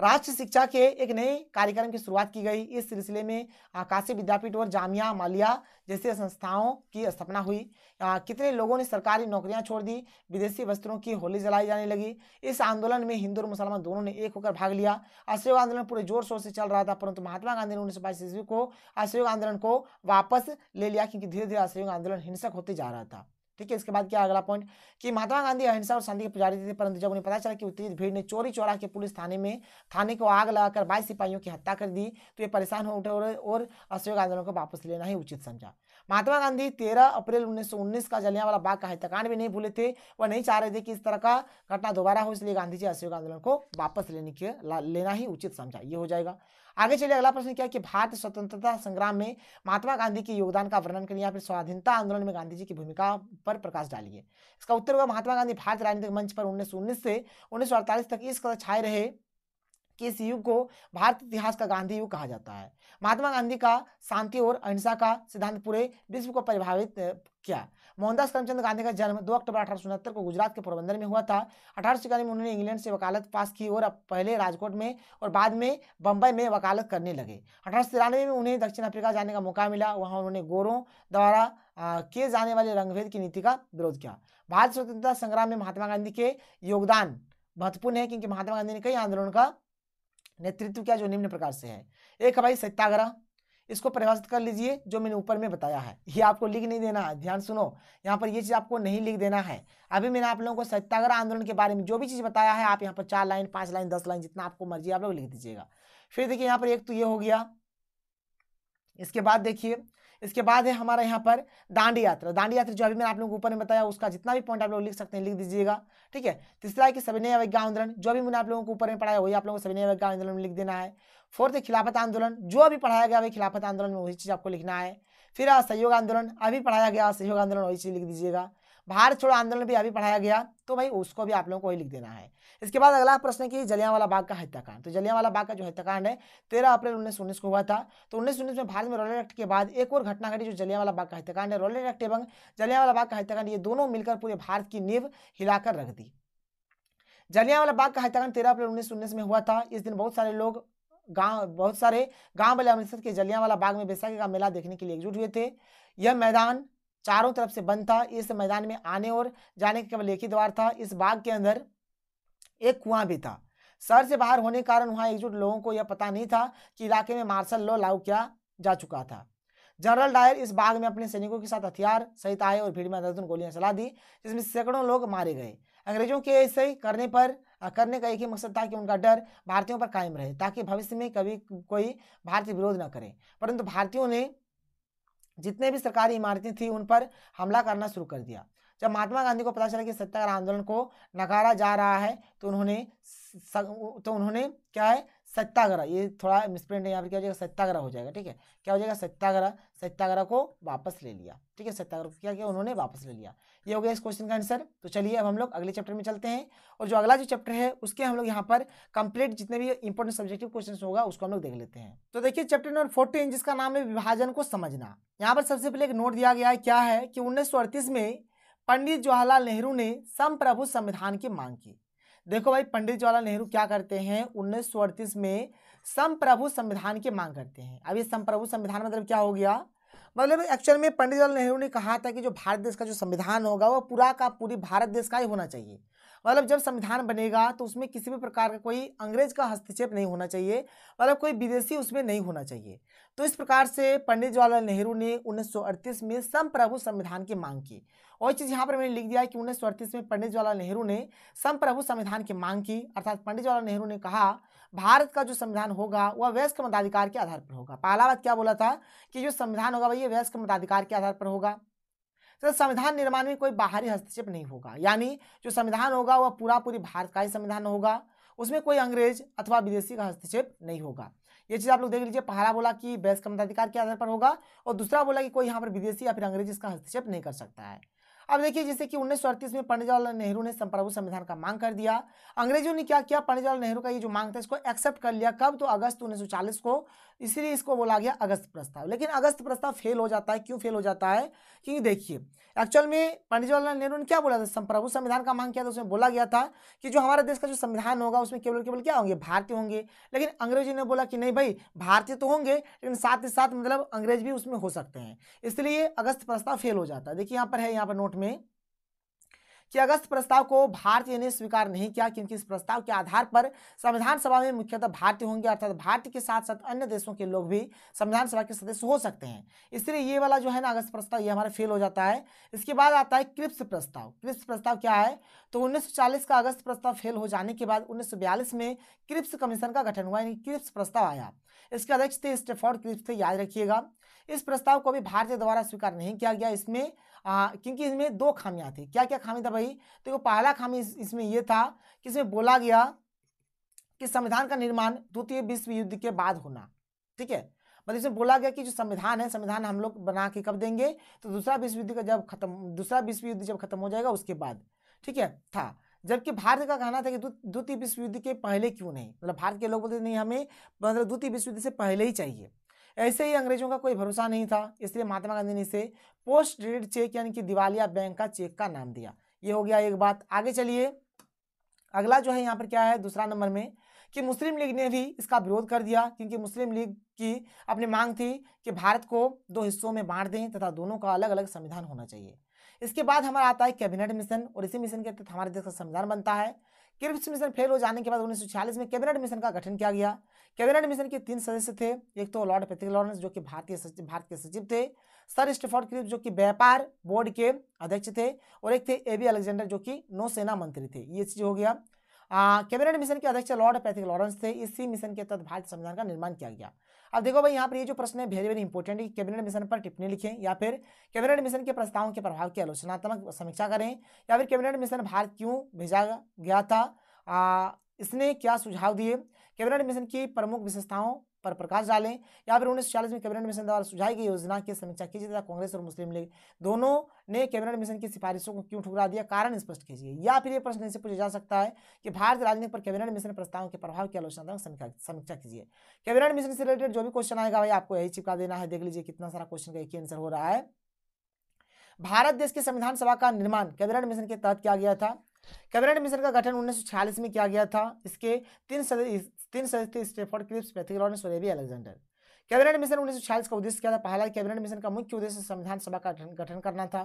A: राष्ट्रीय शिक्षा के एक नए कार्यक्रम की शुरुआत की गई इस सिलसिले में काशी विद्यापीठ और जामिया मालिया जैसी संस्थाओं की स्थापना हुई आ, कितने लोगों ने सरकारी नौकरियां छोड़ दी विदेशी वस्त्रों की होली जलाई जाने लगी इस आंदोलन में हिंदू और मुसलमान दोनों ने एक होकर भाग लिया असहयोग आंदोलन पूरे जोर शोर से चल रहा था परंतु महात्मा गांधी ने उन्नीस सौ ईस्वी को असहयोग आंदोलन को वापस ले लिया क्योंकि धीरे धीरे असहयोग आंदोलन हिंसक होते जा रहा था ठीक है इसके बाद क्या अगला पॉइंट कि महात्मा गांधी अहिंसा और शांति के पुजारी थे परंतु जब उन्हें पता चला कि उत्तरी भीड़ ने चोरी चोरा के पुलिस थाने में थाने को आग लगाकर बाईस सिपाहियों की हत्या कर दी तो ये परेशान हो उठे और असहयोग आंदोलन को वापस लेना ही उचित समझा महात्मा गांधी तेरह अप्रैल उन्नीस का वाला बाग का हत्याकांड भी नहीं भूले थे वह नहीं चाह रहे थे कि इस तरह का घटना दोबारा हो इसलिए गांधी जी असहयोग आंदोलन को वापस लेने के लेना ही उचित समझा ये हो जाएगा आगे चलिए अगला प्रश्न क्या कि भारत स्वतंत्रता संग्राम में महात्मा गांधी के योगदान का वर्णन करिए या फिर स्वाधीनता आंदोलन में गांधी जी की भूमिका पर प्रकाश डालिए इसका उत्तर होगा महात्मा गांधी भारत राजनीतिक मंच पर उन्नीस से उन्नीस तक इस कदर छाए रहे कि इस युग को भारत इतिहास का गांधी युग कहा जाता है महात्मा गांधी का शांति और अहिंसा का सिद्धांत पूरे विश्व को प्रभावित क्या मोहनदास करमचंद गांधी का जन्म 2 अक्टूबर अठारह को गुजरात के पोरबंदर में हुआ था अठारह सौ में उन्होंने इंग्लैंड से वकालत पास की और पहले राजकोट में और बाद में बम्बई में वकालत करने लगे अठारह में उन्हें दक्षिण अफ्रीका जाने का मौका मिला वहाँ उन्होंने गोरों द्वारा किए जाने वाले रंगभेद की नीति का विरोध किया भारत स्वतंत्रता संग्राम में महात्मा गांधी के योगदान महत्वपूर्ण है क्योंकि महात्मा गांधी ने कई आंदोलन का नेतृत्व किया जो निम्न प्रकार से है एक हवाई सत्याग्रह इसको परिभाषित कर लीजिए जो मैंने ऊपर में बताया है ये आपको लिख नहीं देना है ध्यान सुनो यहाँ पर ये चीज़ आपको नहीं लिख देना है अभी मैंने आप लोगों को सत्याग्रह आंदोलन के बारे में जो भी चीज़ बताया है आप यहाँ पर चार लाइन पाँच लाइन दस लाइन जितना आपको मर्जी आप लोग लिख दीजिएगा फिर देखिए यहाँ पर एक तो ये हो गया इसके बाद देखिए इसके बाद है हमारा यहाँ पर दांडी यात्रा दांडी यात्रा जो अभी मैंने आप लोगों को ऊपर में बताया उसका जितना भी पॉइंट आप लोग लिख सकते हैं लिख दीजिएगा ठीक है तीसरा है कि सविनय अवज्ञा आंदोलन जो भी मैंने आप लोगों को ऊपर में पढ़ाया वही आप लोगों को सविनय अवज्ञा आंदोलन में लिख देना है फोर्थ खिलाफत आंदोलन जो अभी पढ़ाया गया अभी खिलाफत आंदोलन में वही चीज़ आपको लिखना है फिर सहयोग आंदोलन अभी पढ़ाया गया सहयोग आंदोलन वही चीज़ लिख दीजिएगा भारत छोड़ो आंदोलन भी अभी पढ़ाया गया तो भाई उसको भी आप लोगों को वही लिख देना है इसके बाद अगला प्रश्न जलिया जलियांवाला बाग का हत्याकांड तो जलियांवाला बाग का जो हत्याकांड है तेरह अप्रैल उन्नीस सौ उन्नीस को हुआ था तो उन्नीस उन्नीस में भारत में रॉयल एक्ट के बाद एक और घटना घटी जो जलियांवाला बाग का हत्याकांड है रॉयल एक्ट एवं जलियांवाला बाग का हत्याकांड ये दोनों मिलकर पूरे भारत की नींव हिलाकर रख दी जलियांवाला बाग का हत्याकांड तेरह अप्रैल उन्नीस उन्नीस में हुआ था इस दिन बहुत सारे लोग गांव बहुत सारे गांव वाले अमृतसर के जलियांवाला बाग में बैसाखी का मेला देखने के लिए एकजुट हुए थे यह मैदान चारों तरफ से बंद था इस मैदान में आने और जाने के केवल एक ही द्वार था इस बाग के अंदर एक कुआं भी था शहर से बाहर होने के कारण वहाँ एकजुट लोगों को यह पता नहीं था कि इलाके में मार्शल लॉ लागू किया जा चुका था जनरल डायर इस बाग में अपने सैनिकों के साथ हथियार सहित आए और भीड़ में दर्जन गोलियां चला दी जिसमें सैकड़ों लोग मारे गए अंग्रेजों के ऐसे करने पर करने का एक ही मकसद था कि उनका डर भारतीयों पर कायम रहे ताकि भविष्य में कभी कोई भारतीय विरोध न करे परंतु भारतीयों ने जितने भी सरकारी इमारतें थी उन पर हमला करना शुरू कर दिया जब महात्मा गांधी को पता चला कि सत्याग्रह आंदोलन को नकारा जा रहा है तो उन्होंने तो उन्होंने क्या है सत्याग्रह ये थोड़ा मिसप्रिंट है यहाँ पर क्या हो जाएगा सत्याग्रह हो जाएगा ठीक है क्या हो जाएगा सत्याग्रह सत्याग्रह को वापस ले लिया ठीक है सत्याग्रह को क्या किया उन्होंने वापस ले लिया ये हो गया इस क्वेश्चन का आंसर तो चलिए अब हम लोग अगले चैप्टर में चलते हैं और जो अगला जो चैप्टर है उसके हम लोग यहाँ पर कंप्लीट जितने भी इंपॉर्टेंट सब्जेक्टिव क्वेश्चन होगा उसको हम लोग देख लेते हैं तो देखिए चैप्टर नंबर फोर्टीन जिसका नाम है विभाजन को समझना यहाँ पर सबसे पहले एक नोट दिया गया है क्या है कि उन्नीस में पंडित जवाहरलाल नेहरू ने संप्रभु संविधान की मांग की देखो भाई पंडित जवाहरलाल नेहरू क्या करते हैं उन्नीस में संप्रभु संविधान की मांग करते हैं अब ये संप्रभु संविधान मतलब क्या हो गया मतलब एक्चुअल में पंडित जवाहरलाल नेहरू ने कहा था कि जो भारत देश का जो संविधान होगा वो पूरा का पूरी भारत देश का ही होना चाहिए मतलब जब संविधान बनेगा तो उसमें किसी भी प्रकार का कोई अंग्रेज का हस्तक्षेप नहीं होना चाहिए मतलब कोई विदेशी उसमें नहीं होना चाहिए तो इस प्रकार से पंडित जवाहरलाल नेहरू ने उन्नीस में संप्रभु संविधान की मांग की और चीज़ यहाँ पर मैंने लिख दिया कि उन्नीस में पंडित जवाहरलाल नेहरू ने संप्रभु संविधान की मांग की अर्थात पंडित जवाहरलाल नेहरू ने कहा भारत का जो संविधान होगा वह वयस्क मताधिकार के आधार पर होगा पहला बात क्या बोला था कि जो संविधान होगा वह ये वयस्क मताधिकार के आधार पर होगा तो संविधान निर्माण में कोई बाहरी हस्तक्षेप नहीं होगा यानी जो संविधान होगा वह पूरा पूरी भारत का ही संविधान होगा उसमें कोई अंग्रेज अथवा विदेशी का हस्तक्षेप नहीं होगा ये चीज़ आप लोग देख लीजिए पहला बोला कि वयस्क मताधिकार के आधार पर होगा और दूसरा बोला कि कोई यहाँ पर विदेशी या फिर अंग्रेज इसका हस्तक्षेप नहीं कर सकता है अब देखिए जैसे कि उन्नीस में पंडित जवाहरलाल नेहरू ने संप्रभु संविधान का मांग कर दिया अंग्रेजों ने क्या किया पंडित जवाहरलाल नेहरू का ये जो मांग था इसको एक्सेप्ट कर लिया कब तो अगस्त उन्नीस को इसलिए इसको बोला गया अगस्त प्रस्ताव लेकिन अगस्त प्रस्ताव फेल हो जाता है क्यों फेल हो जाता है क्योंकि देखिए एक्चुअल में पंडित जवाहरलाल नेहरू ने क्या बोला था संप्रभु संविधान का मांग किया था उसमें बोला गया था कि जो हमारे देश का जो संविधान होगा उसमें केवल केवल क्या होंगे भारतीय होंगे लेकिन अंग्रेजी ने बोला कि नहीं भाई भारतीय तो होंगे लेकिन साथ ही साथ मतलब अंग्रेज भी उसमें हो सकते हैं इसलिए अगस्त प्रस्ताव फेल हो जाता है देखिए यहाँ पर है यहाँ पर नोट में कि अगस्त प्रस्ताव को भारतीय ने स्वीकार नहीं किया क्योंकि इस प्रस्ताव के आधार पर संविधान सभा में मुख्यतः भारतीय होंगे अर्थात भारतीय के साथ साथ अन्य देशों के लोग भी संविधान सभा के सदस्य हो सकते हैं इसलिए ये वाला जो है ना अगस्त प्रस्ताव ये हमारा फेल हो जाता है इसके बाद आता है क्रिप्स प्रस्ताव क्रिप्स प्रस्ताव क्या है तो उन्नीस का अगस्त प्रस्ताव फेल हो जाने के बाद उन्नीस में क्रिप्स कमीशन का गठन हुआ यानी क्रिप्स प्रस्ताव आया इसके अध्यक्ष थे स्टेफोर्ड क्रिप्स थे याद रखिएगा इस प्रस्ताव को भी भारतीय द्वारा स्वीकार नहीं किया गया इसमें आ, क्योंकि इसमें दो खामियां थी क्या क्या खामी था भाई देखो तो पहला खामी इस, इसमें यह था कि इसमें बोला गया कि संविधान का निर्माण द्वितीय विश्व युद्ध के बाद होना ठीक है मतलब इसमें बोला गया कि जो संविधान है संविधान हम लोग बना के कब देंगे तो दूसरा विश्व युद्ध का जब खत्म दूसरा विश्व युद्ध जब खत्म हो जाएगा उसके बाद ठीक है था जबकि भारत का कहना था कि द्वितीय विश्व युद्ध के पहले क्यों नहीं मतलब भारत के लोग बोलते नहीं हमें मतलब द्वितीय विश्व युद्ध से पहले ही चाहिए ऐसे ही अंग्रेजों का कोई भरोसा नहीं था इसलिए महात्मा गांधी ने इसे पोस्ट डेटेड चेक यानी कि दिवालिया बैंक का चेक का नाम दिया ये हो गया एक बात आगे चलिए अगला जो है यहाँ पर क्या है दूसरा नंबर में कि मुस्लिम लीग ने भी इसका विरोध कर दिया क्योंकि मुस्लिम लीग की अपनी मांग थी कि भारत को दो हिस्सों में बांट दें तथा दोनों का अलग अलग संविधान होना चाहिए इसके बाद हमारा आता है कैबिनेट मिशन और इसी मिशन के तहत हमारे देश का संविधान बनता है क्रिप्स मिशन फेल हो जाने के बाद उन्नीस में कैबिनेट मिशन का गठन किया गया कैबिनेट मिशन के तीन सदस्य थे एक तो लॉर्ड पैथिक लॉरेंस जो कि भारतीय सचिव भारत के सचिव थे सर स्टेफर्ड क्रिप्स जो कि व्यापार बोर्ड के अध्यक्ष थे और एक थे ए बी अलेक्जेंडर जो कि नौसेना मंत्री थे ये चीज हो गया कैबिनेट मिशन के अध्यक्ष लॉर्ड पैथिक लॉरेंस थे इसी मिशन के तहत भारतीय संविधान का निर्माण किया गया अब देखो भाई यहाँ पर ये जो प्रश्न है वेरी वेरी इंपॉर्टेंट है कैबिनेट मिशन पर टिप्पणी लिखें या फिर कैबिनेट मिशन के प्रस्तावों के प्रभाव की आलोचनात्मक समीक्षा करें या फिर कैबिनेट मिशन भारत क्यों भेजा गया था आ, इसने क्या सुझाव दिए कैबिनेट मिशन की प्रमुख विशेषताओं पर प्रकाश डालें या फिर उन्नीस में कैबिनेट मिशन द्वारा सुझाई गई योजना की समीक्षा कीजिए तथा तो कांग्रेस और मुस्लिम लीग दोनों ने कैबिनेट मिशन की सिफारिशों को क्यों ठुकरा दिया कारण स्पष्ट कीजिए या फिर यह प्रश्न इसे पूछा जा सकता है कि भारत राजनीति पर कैबिनेट मिशन प्रस्तावों के प्रभाव की आलोचनात्मक समीक्षा कीजिए कैबिनेट मिशन से रिलेटेड जो भी क्वेश्चन आएगा भाई आपको यही चिपका देना है देख लीजिए कितना सारा क्वेश्चन का एक ही आंसर हो रहा है भारत देश के संविधान सभा का निर्माण कैबिनेट मिशन के तहत किया गया था कैबिनेट मिशन का गठन उन्नीस में किया गया था इसके तीन सदस्य तीन सदस्य थे Stafford Cripps Pethick Lawrence Alexander cabinet mission उन्नीस का उद्देश्य क्या था पहला कैबिनेट मिशन का मुख्य उद्देश्य संविधान सभा का गठन करना था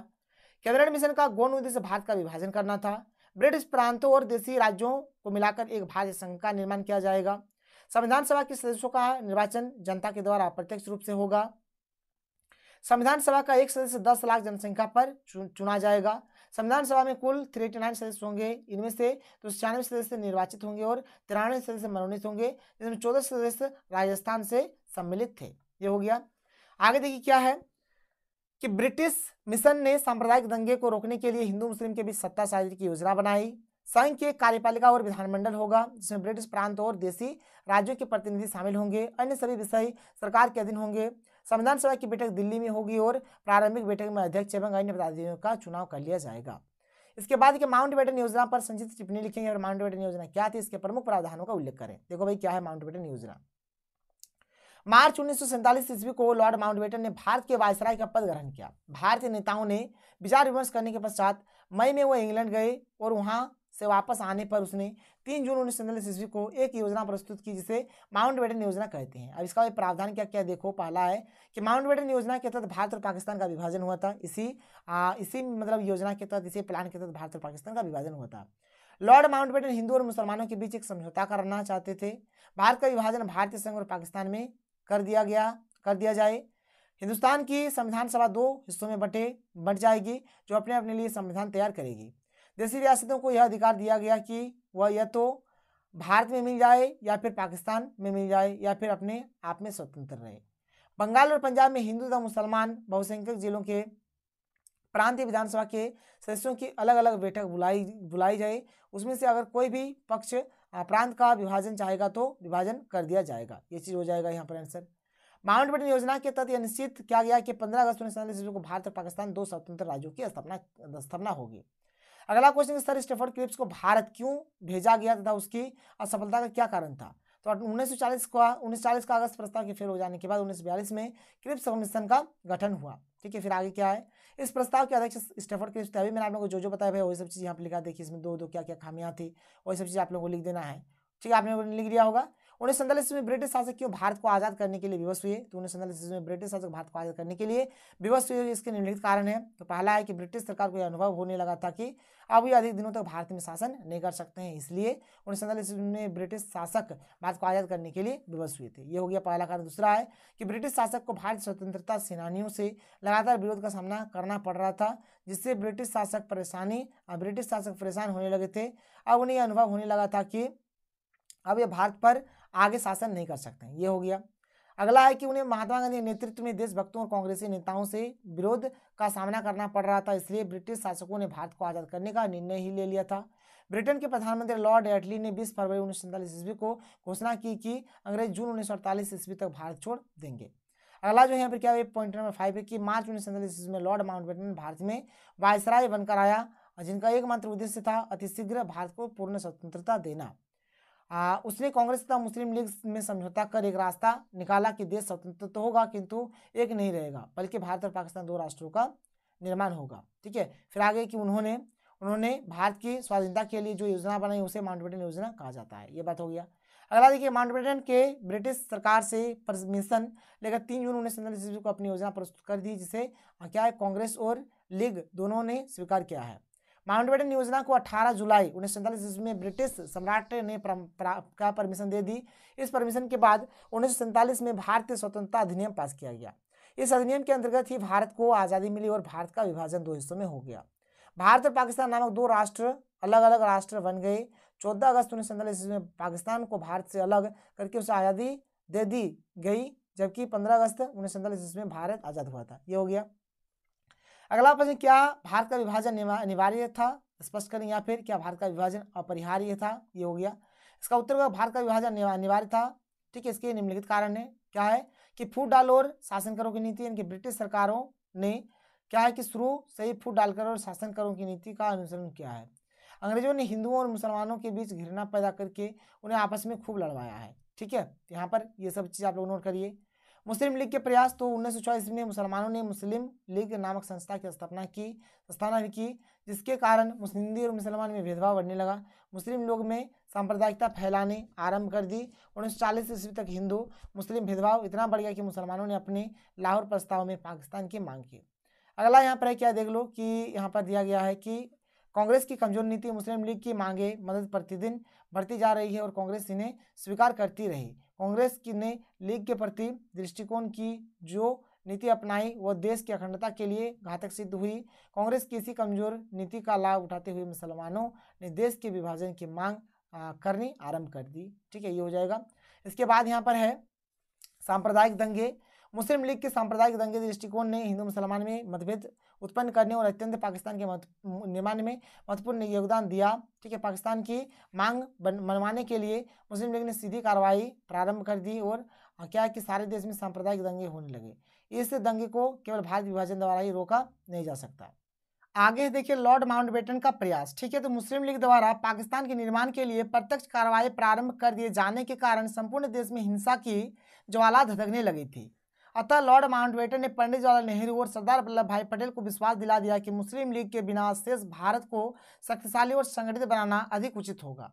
A: कैबिनेट मिशन का गौण उद्देश्य भारत का विभाजन करना था ब्रिटिश प्रांतों और देशी राज्यों को मिलाकर एक भारतीय संघ का निर्माण किया जाएगा संविधान सभा के सदस्यों का निर्वाचन जनता के द्वारा प्रत्यक्ष रूप से होगा संविधान सभा का एक सदस्य दस लाख जनसंख्या पर चुना जाएगा संविधान सभा में कुल थ्री एटी नाइन सदस्य होंगे इनमें से तो छियानवे सदस्य निर्वाचित होंगे और तिरानवे सदस्य मनोनीत होंगे जिसमें चौदह सदस्य राजस्थान से सम्मिलित थे ये हो गया आगे देखिए क्या है कि ब्रिटिश मिशन ने सांप्रदायिक दंगे को रोकने के लिए हिंदू मुस्लिम के बीच सत्ता साझेदारी की योजना बनाई संघ के कार्यपालिका और विधानमंडल होगा जिसमें ब्रिटिश प्रांत और देशी राज्यों के प्रतिनिधि शामिल होंगे अन्य सभी विषय सरकार के अधीन होंगे संविधान सभा की बैठक दिल्ली में होगी और प्रारंभिक बैठक में अध्यक्ष एवं अन्य पदाधिकारियों का चुनाव कर लिया जाएगा इसके बाद के माउंट बेटन योजना पर संचित टिप्पणी लिखेंगे और माउंट बेटन योजना क्या थी इसके प्रमुख प्रावधानों का उल्लेख करें देखो भाई क्या है माउंट बेटन योजना मार्च उन्नीस ईस्वी को लॉर्ड माउंटबेटन ने भारत के वायसराय का पद ग्रहण किया भारतीय नेताओं ने विचार विमर्श करने के पश्चात मई में वो इंग्लैंड गए और वहां से वापस आने पर उसने तीन जून उन्नीस सौ ईस्वी को एक योजना प्रस्तुत की जिसे माउंट बेटन योजना कहते हैं अब इसका प्रावधान क्या क्या देखो पहला है कि माउंट बेटन योजना के तहत भारत और पाकिस्तान का विभाजन हुआ था इसी आ, इसी मतलब योजना के तहत इसी प्लान के तहत भारत और पाकिस्तान का विभाजन हुआ था लॉर्ड माउंटबेटन हिंदू और मुसलमानों के बीच एक समझौता करना चाहते थे भारत का विभाजन भारतीय संघ और पाकिस्तान में कर दिया गया कर दिया जाए हिंदुस्तान की संविधान सभा दो हिस्सों में बटे बट जाएगी जो अपने अपने लिए संविधान तैयार करेगी देशी रियासतों को यह अधिकार दिया गया कि वह यह तो भारत में मिल जाए या फिर पाकिस्तान में मिल जाए या फिर अपने आप में स्वतंत्र रहे बंगाल और पंजाब में हिंदू तथा मुसलमान बहुसंख्यक जिलों के प्रांतीय विधानसभा के सदस्यों की अलग अलग बैठक बुलाई बुलाई जाए उसमें से अगर कोई भी पक्ष प्रांत का विभाजन चाहेगा तो विभाजन कर दिया जाएगा ये चीज़ हो जाएगा यहाँ पर आंसर माउंट बेटन योजना के तहत यह निश्चित किया गया कि पंद्रह अगस्त उन्नीस सौ को भारत और पाकिस्तान दो स्वतंत्र राज्यों की स्थापना स्थापना होगी अगला क्वेश्चन सर स्टेफर्ड क्रिप्स को भारत क्यों भेजा गया तथा उसकी असफलता का क्या कारण था तो उन्नीस का उन्नीस का अगस्त प्रस्ताव के फेल हो जाने के बाद उन्नीस में क्रिप्स कमीशन का गठन हुआ ठीक है फिर आगे क्या है इस प्रस्ताव के अध्यक्ष स्टेफर्ड क्रिप्स अभी मैंने आप लोगों को जो जो बताया भाई वही सब चीज़ यहाँ पर लिखा देखिए इसमें दो दो क्या क्या खामियाँ थी वही सब चीज़ आप लोगों को लिख देना है ठीक है आपने लिख दिया होगा उन्नीस सैंतालीस में ब्रिटिश शासक क्यों भारत को आज़ाद करने के लिए विवश हुए तो उन्नीस में ब्रिटिश शासक भारत को आज़ाद करने के लिए विवश हुए इसके निम्नलिखित कारण है तो पहला है कि ब्रिटिश सरकार को यह अनुभव होने लगा था कि अब ये अधिक दिनों तक तो भारत में शासन नहीं कर सकते हैं इसलिए उन्नीस में ब्रिटिश शासक भारत को आज़ाद करने के लिए विवश हुए थे ये हो गया पहला कारण दूसरा है कि ब्रिटिश शासक को भारतीय स्वतंत्रता सेनानियों से लगातार विरोध का सामना करना पड़ रहा था जिससे ब्रिटिश शासक परेशानी ब्रिटिश शासक परेशान होने लगे थे अब उन्हें अनुभव होने लगा था कि अब ये भारत पर आगे शासन नहीं कर सकते ये हो गया अगला है कि उन्हें महात्मा गांधी नेतृत्व में देशभक्तों और कांग्रेसी नेताओं से विरोध का सामना करना पड़ रहा था इसलिए ब्रिटिश शासकों ने भारत को आज़ाद करने का निर्णय ही ले लिया था ब्रिटेन के प्रधानमंत्री लॉर्ड एटली ने 20 फरवरी उन्नीस ईस्वी को घोषणा की कि अंग्रेज जून उन्नीस ईस्वी तक भारत छोड़ देंगे अगला जो यहाँ पर क्या पॉइंट नंबर फाइव है कि मार्च उन्नीस ईस्वी में लॉर्ड माउंट भारत में वायसराय बनकर आया जिनका एकमात्र उद्देश्य था अतिशीघ्र भारत को पूर्ण स्वतंत्रता देना आ, हाँ, उसने कांग्रेस तथा मुस्लिम लीग में समझौता कर एक रास्ता निकाला कि देश स्वतंत्र तो होगा किंतु एक नहीं रहेगा बल्कि भारत और पाकिस्तान दो राष्ट्रों का निर्माण होगा ठीक है फिर आगे कि उन्होंने उन्होंने भारत की स्वाधीनता के लिए जो योजना बनाई उसे माउंटबेटन योजना कहा जाता है ये बात हो गया अगला देखिए माउंटबेटन के ब्रिटिश सरकार से परमिशन लेकर तीन जून उन्नीस सौ को अपनी योजना प्रस्तुत कर दी जिसे क्या है कांग्रेस और लीग दोनों ने स्वीकार किया है माउंटबेटन योजना को 18 जुलाई उन्नीस सौ सैंतालीस ईस्वी में ब्रिटिश सम्राट ने का परमिशन दे दी इस परमिशन के बाद उन्नीस में भारतीय स्वतंत्रता अधिनियम पास किया गया इस अधिनियम के अंतर्गत ही भारत को आज़ादी मिली और भारत का विभाजन दो हिस्सों में हो गया भारत और पाकिस्तान नामक दो राष्ट्र अलग अलग राष्ट्र बन गए चौदह अगस्त उन्नीस सैंतालीस ईस्वी में पाकिस्तान को भारत से अलग करके उसे आज़ादी दे दी गई जबकि पंद्रह अगस्त उन्नीस सैंतालीस ईस्वी में भारत आज़ाद हुआ था ये हो गया अगला प्रश्न क्या भारत का विभाजन अनिवार्य था स्पष्ट करें या फिर क्या भारत का विभाजन अपरिहार्य था ये हो गया इसका उत्तर होगा भारत का विभाजन अनिवार्य था ठीक है इसके निम्नलिखित कारण है क्या है कि फूट डालो और शासन करो की नीति इनकी ब्रिटिश सरकारों ने क्या है कि शुरू से ही फूट डालकर और शासन करो की नीति का अनुसरण किया है अंग्रेजों ने हिंदुओं और मुसलमानों के बीच घृणा पैदा करके उन्हें आपस में खूब लड़वाया है ठीक है यहाँ पर ये सब चीज़ आप लोग नोट करिए मुस्लिम लीग के प्रयास तो उन्नीस सौ चौबीस में मुसलमानों ने मुस्लिम लीग नामक संस्था की स्थापना की स्थापना भी की जिसके कारण मुस्लिम हिंदी और मुसलमान में भेदभाव बढ़ने लगा मुस्लिम लोग में सांप्रदायिकता फैलाने आरंभ कर दी उन्नीस सौ चालीस ईस्वी तक हिंदू मुस्लिम भेदभाव इतना बढ़ गया कि मुसलमानों ने अपने लाहौर प्रस्ताव में पाकिस्तान की मांग की अगला यहाँ पर क्या देख लो कि यहाँ पर दिया गया है कि कांग्रेस की कमजोर नीति मुस्लिम लीग की मांगे मदद प्रतिदिन बढ़ती जा रही है और कांग्रेस इन्हें स्वीकार करती रही कांग्रेस की ने लीग के प्रति दृष्टिकोण की जो नीति अपनाई वह देश की अखंडता के लिए घातक सिद्ध हुई कांग्रेस की इसी कमजोर नीति का लाभ उठाते हुए मुसलमानों ने देश के विभाजन की मांग करनी आरंभ कर दी ठीक है ये हो जाएगा इसके बाद यहाँ पर है सांप्रदायिक दंगे मुस्लिम लीग के सांप्रदायिक दंगे दृष्टिकोण ने हिंदू मुसलमान में मतभेद उत्पन्न करने और अत्यंत पाकिस्तान के निर्माण में महत्वपूर्ण योगदान दिया ठीक है पाकिस्तान की मांग मनवाने के लिए मुस्लिम लीग ने सीधी कार्रवाई प्रारंभ कर दी और क्या कि सारे देश में सांप्रदायिक दंगे होने लगे इस दंगे को केवल भारत विभाजन द्वारा ही रोका नहीं जा सकता आगे देखिए लॉर्ड माउंटबेटन का प्रयास ठीक है तो मुस्लिम लीग द्वारा पाकिस्तान के निर्माण के लिए प्रत्यक्ष कार्रवाई प्रारंभ कर दिए जाने के कारण संपूर्ण देश में हिंसा की ज्वाला धधकने लगी थी अतः लॉर्ड माउंटबेटन ने पंडित जवाहरलाल नेहरू और सरदार वल्लभ भाई पटेल को विश्वास दिला दिया कि मुस्लिम लीग के बिना शेष भारत को शक्तिशाली और संगठित बनाना अधिक उचित होगा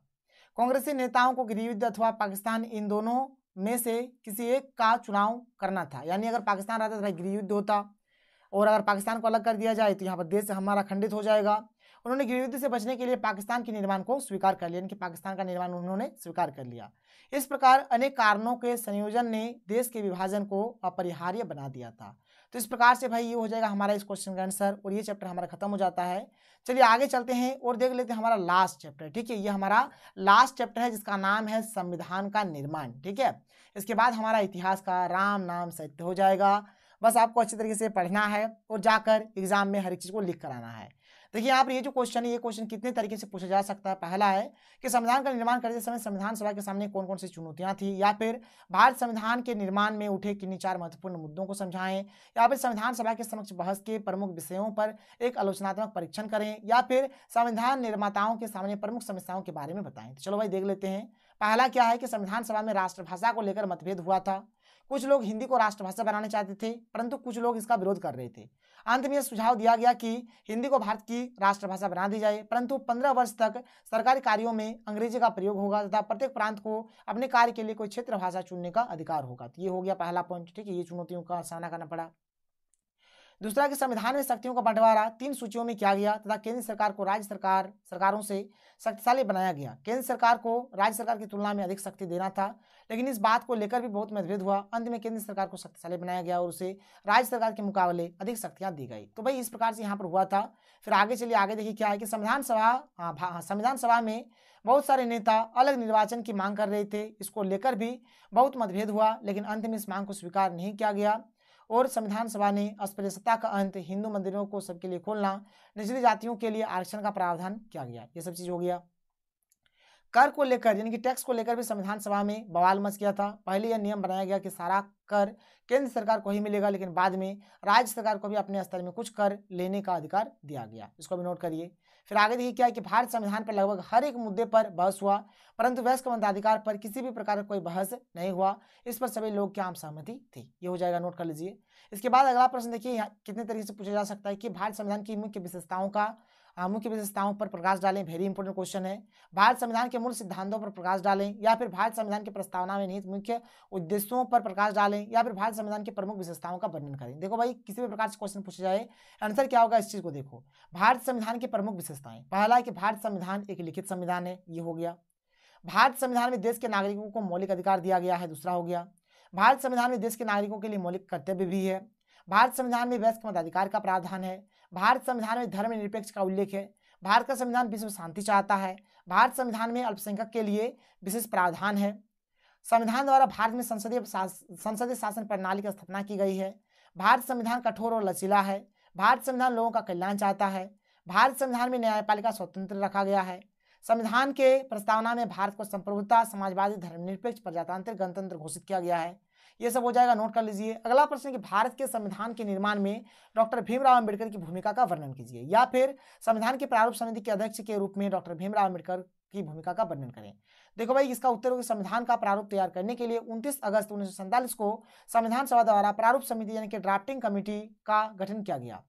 A: कांग्रेसी नेताओं को गृहयुद्ध अथवा पाकिस्तान इन दोनों में से किसी एक का चुनाव करना था यानी अगर पाकिस्तान रहता तो भाई गृहयुद्ध होता और अगर पाकिस्तान को अलग कर दिया जाए तो यहाँ पर देश हमारा खंडित हो जाएगा उन्होंने गिरयुद्ध से बचने के लिए पाकिस्तान के निर्माण को स्वीकार कर लिया कि पाकिस्तान का निर्माण उन्होंने स्वीकार कर लिया इस प्रकार अनेक कारणों के संयोजन ने देश के विभाजन को अपरिहार्य बना दिया था तो इस प्रकार से भाई ये हो जाएगा हमारा इस क्वेश्चन का आंसर और ये चैप्टर हमारा खत्म हो जाता है चलिए आगे चलते हैं और देख लेते हैं हमारा लास्ट चैप्टर ठीक है ये हमारा लास्ट चैप्टर है जिसका नाम है संविधान का निर्माण ठीक है इसके बाद हमारा इतिहास का राम नाम सत्य हो जाएगा बस आपको अच्छी तरीके से पढ़ना है और जाकर एग्जाम में हर एक चीज़ को लिख कर आना है देखिए आप ये जो क्वेश्चन है ये क्वेश्चन कितने तरीके से पूछा जा सकता है पहला है कि संविधान का निर्माण करते समय संविधान सभा के सामने कौन कौन सी चुनौतियां थी या फिर भारत संविधान के निर्माण में उठे किन्नी चार महत्वपूर्ण मुद्दों को समझाएं या फिर संविधान सभा के समक्ष बहस के प्रमुख विषयों पर एक आलोचनात्मक परीक्षण करें या फिर संविधान निर्माताओं के सामने प्रमुख समस्याओं के बारे में बताएं तो चलो भाई देख लेते हैं पहला क्या है कि संविधान सभा में राष्ट्रभाषा को लेकर मतभेद हुआ था कुछ लोग हिंदी को राष्ट्रभाषा बनाना चाहते थे परंतु कुछ लोग इसका विरोध कर रहे थे अंत में यह सुझाव दिया गया कि हिंदी को भारत की राष्ट्रभाषा बना दी जाए परंतु पंद्रह वर्ष तक सरकारी कार्यों में अंग्रेजी का प्रयोग होगा तथा प्रत्येक प्रांत को अपने कार्य के लिए कोई क्षेत्र भाषा चुनने का अधिकार होगा तो ये हो गया पहला पॉइंट ठीक है ये चुनौतियों का सामना करना पड़ा दूसरा कि संविधान में शक्तियों का बंटवारा तीन सूचियों में किया गया तथा केंद्र सरकार को राज्य सरकार सरकारों से शक्तिशाली बनाया गया केंद्र सरकार को राज्य सरकार की तुलना में अधिक शक्ति देना था लेकिन इस बात को लेकर भी बहुत मतभेद हुआ अंत में केंद्र सरकार को शक्तिशाली बनाया गया और उसे राज्य सरकार के मुकाबले अधिक शक्तियाँ दी गई तो भाई इस प्रकार से यहाँ पर हुआ था फिर आगे चलिए आगे देखिए क्या है कि संविधान सभा हाँ, हाँ, संविधान सभा में बहुत सारे नेता अलग निर्वाचन की मांग कर रहे थे इसको लेकर भी बहुत मतभेद हुआ लेकिन अंत में इस मांग को स्वीकार नहीं किया गया और संविधान सभा ने अस्पृश्यता का अंत हिंदू मंदिरों को सबके लिए खोलना निचली जातियों के लिए आरक्षण का प्रावधान किया गया ये सब चीज़ हो गया कर को लेकर यानी कि टैक्स को लेकर भी संविधान सभा में बवाल मच गया था पहले यह नियम बनाया गया कि सारा कर केंद्र सरकार को ही मिलेगा लेकिन बाद में राज्य सरकार को भी अपने स्तर में कुछ कर लेने का अधिकार दिया गया इसको भी नोट करिए फिर आगे देखिए क्या है कि भारत संविधान पर लगभग हर एक मुद्दे पर बहस हुआ परंतु वयस्क मताधिकार पर किसी भी प्रकार का कोई बहस नहीं हुआ इस पर सभी लोग की आम सहमति थी ये हो जाएगा नोट कर लीजिए इसके बाद अगला प्रश्न देखिए कितने तरीके से पूछा जा सकता है कि भारत संविधान की मुख्य विशेषताओं का मुख्य विशेषताओं पर प्रकाश डालें वेरी इंपॉर्टेंट क्वेश्चन है भारत संविधान के मूल सिद्धांतों पर प्रकाश डालें या फिर भारत संविधान के प्रस्तावना में निहित मुख्य उद्देश्यों पर प्रकाश डालें या फिर भारत संविधान के प्रमुख विशेषताओं का वर्णन करें देखो भाई किसी भी प्रकार से क्वेश्चन पूछा जाए आंसर क्या होगा इस चीज़ को देखो भारत संविधान की प्रमुख विशेषताएं पहला कि भारत संविधान एक लिखित संविधान है ये हो गया भारत संविधान में देश के नागरिकों को मौलिक अधिकार दिया गया है दूसरा हो गया भारत संविधान में देश के नागरिकों के लिए मौलिक कर्तव्य भी है भारत संविधान में वयस्क मताधिकार का प्रावधान है भारत संविधान में धर्मनिरपेक्ष का उल्लेख है भारत का संविधान विश्व शांति चाहता है भारत संविधान में अल्पसंख्यक के लिए विशेष प्रावधान है संविधान द्वारा भारत में संसदीय संसदीय शासन प्रणाली की स्थापना की गई है भारत संविधान कठोर और लचीला है भारत संविधान लोगों का कल्याण चाहता है भारत संविधान में न्यायपालिका स्वतंत्र रखा गया है संविधान के प्रस्तावना में भारत को संप्रभुता समाजवादी धर्मनिरपेक्ष प्रजातांत्रिक गणतंत्र घोषित किया गया है ये सब हो जाएगा नोट कर लीजिए अगला प्रश्न कि भारत के संविधान के निर्माण में डॉक्टर भीमराव अंबेडकर की भूमिका का वर्णन कीजिए या फिर संविधान के प्रारूप समिति के अध्यक्ष के रूप में डॉक्टर भीमराव अम्बेडकर की भूमिका का वर्णन करें देखो भाई इसका उत्तर होगा संविधान का प्रारूप तैयार करने के लिए 29 अगस्त उन्नीस को संविधान सभा द्वारा प्रारूप समिति यानी कि ड्राफ्टिंग कमेटी का गठन किया गया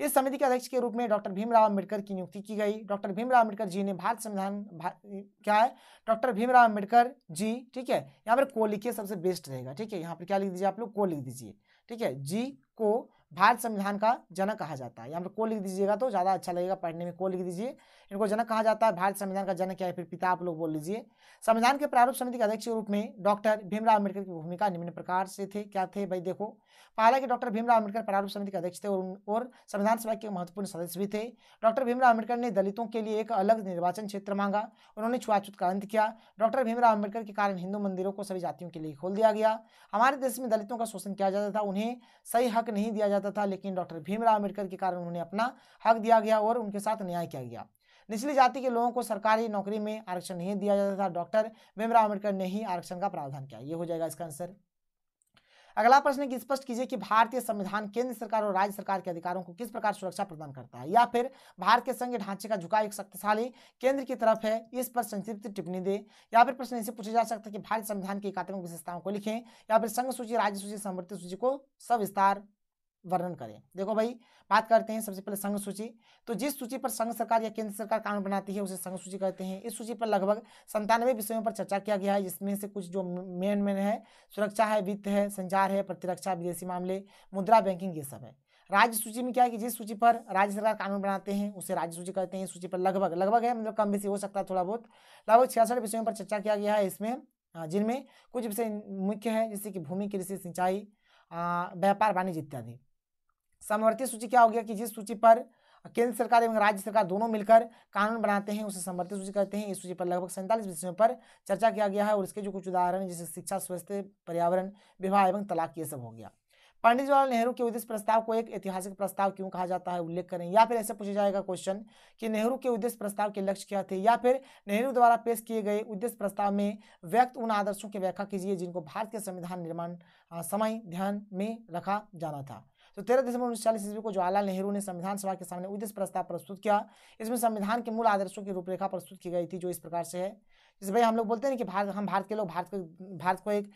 A: इस समिति के अध्यक्ष के रूप में डॉक्टर भीमराव अम्बेडकर की नियुक्ति की गई डॉक्टर भीमराव अम्बेडकर जी ने भारत संविधान भा, क्या है डॉक्टर भीमराव अम्बेडकर जी ठीक है यहाँ पर को लिखिए सबसे बेस्ट रहेगा ठीक है यहाँ पर क्या लिख दीजिए आप लोग को लिख दीजिए ठीक है जी को भारत संविधान का जनक कहा जाता है यहाँ पर को लिख दीजिएगा तो ज़्यादा अच्छा लगेगा पढ़ने में को लिख दीजिए इनको जनक कहा जाता है भारत संविधान का जनक है फिर पिता आप लोग बोल लीजिए संविधान के प्रारूप समिति के अध्यक्ष के रूप में डॉक्टर भीमराव अम्बेडकर की भूमिका निम्न प्रकार से थे क्या थे भाई देखो पहला कि डॉक्टर भीमराव अम्बेडकर प्रारूप समिति के अध्यक्ष थे और, और संविधान सभा के महत्वपूर्ण सदस्य भी थे डॉक्टर भीमराव अम्बेडकर ने दलितों के लिए एक अलग निर्वाचन क्षेत्र मांगा उन्होंने छुआछूत का अंत किया डॉक्टर भीमराव अम्बेडकर के कारण हिंदू मंदिरों को सभी जातियों के लिए खोल दिया गया हमारे देश में दलितों का शोषण किया जाता था उन्हें सही हक नहीं दिया जाता था लेकिन डॉक्टर भीमराव अम्बेडकर के कारण उन्हें अपना हक दिया गया और उनके साथ न्याय किया गया निचली जाति के लोगों को सरकारी नौकरी में आरक्षण नहीं दिया जाता था डॉक्टर भीमराव अम्बेडकर ने ही आरक्षण का प्रावधान किया ये हो जाएगा इसका आंसर अगला प्रश्न की स्पष्ट कीजिए कि भारतीय संविधान केंद्र सरकार और राज्य सरकार के अधिकारों को किस प्रकार सुरक्षा प्रदान करता है या फिर भारत के संघ ढांचे का झुकाव एक शक्तिशाली केंद्र की तरफ है इस पर संक्षिप्त टिप्पणी दे या फिर प्रश्न इसे पूछा जा सकता है कि भारतीय संविधान की एकात्मक विशेषताओं को लिखें या फिर संघ सूची राज्य सूची समृद्धि सूची को सविस्तार वर्णन करें देखो भाई बात करते हैं सबसे पहले संघ सूची तो जिस सूची पर संघ सरकार या केंद्र सरकार कानून बनाती है उसे संघ सूची कहते हैं इस सूची पर लगभग संतानवे विषयों पर चर्चा किया गया है जिसमें से कुछ जो मेन मेन है सुरक्षा है वित्त है संचार है प्रतिरक्षा विदेशी मामले मुद्रा बैंकिंग ये सब है राज्य सूची में क्या है कि जिस सूची पर राज्य सरकार कानून बनाते हैं उसे राज्य सूची कहते हैं सूची पर लगभग लगभग है मतलब कम बेसी हो सकता है थोड़ा बहुत लगभग छियासठ विषयों पर चर्चा किया गया है इसमें हाँ, जिनमें कुछ विषय मुख्य है जैसे कि भूमि कृषि सिंचाई व्यापार वाणिज्य इत्यादि समवर्ती सूची क्या हो गया कि जिस सूची पर केंद्र सरकार एवं राज्य सरकार दोनों मिलकर कानून बनाते हैं उसे समवर्ती सूची कहते हैं इस सूची पर लगभग सैंतालीस विषयों पर चर्चा किया गया है और इसके जो कुछ उदाहरण जैसे शिक्षा स्वास्थ्य पर्यावरण विवाह एवं तलाक ये सब हो गया पंडित जवाहरलाल नेहरू के उद्देश्य प्रस्ताव को एक ऐतिहासिक प्रस्ताव क्यों कहा जाता है उल्लेख करें या फिर ऐसे पूछा जाएगा क्वेश्चन कि नेहरू के उद्देश्य प्रस्ताव के लक्ष्य क्या थे या फिर नेहरू द्वारा पेश किए गए उद्देश्य प्रस्ताव में व्यक्त उन आदर्शों की व्याख्या कीजिए जिनको भारत के संविधान निर्माण समय ध्यान में रखा जाना था तो तेरह दिसंबर उन्नीस सौ ईस्वी को जवाहरलाल नेहरू ने संविधान सभा के सामने उद्देश्य प्रस्ताव प्रस्तुत किया इसमें संविधान के मूल आदर्शों की रूपरेखा प्रस्तुत की गई थी जो इस प्रकार से है जैसे भाई हम लोग बोलते हैं कि भारत हम भारत के लोग भारत को भारत को एक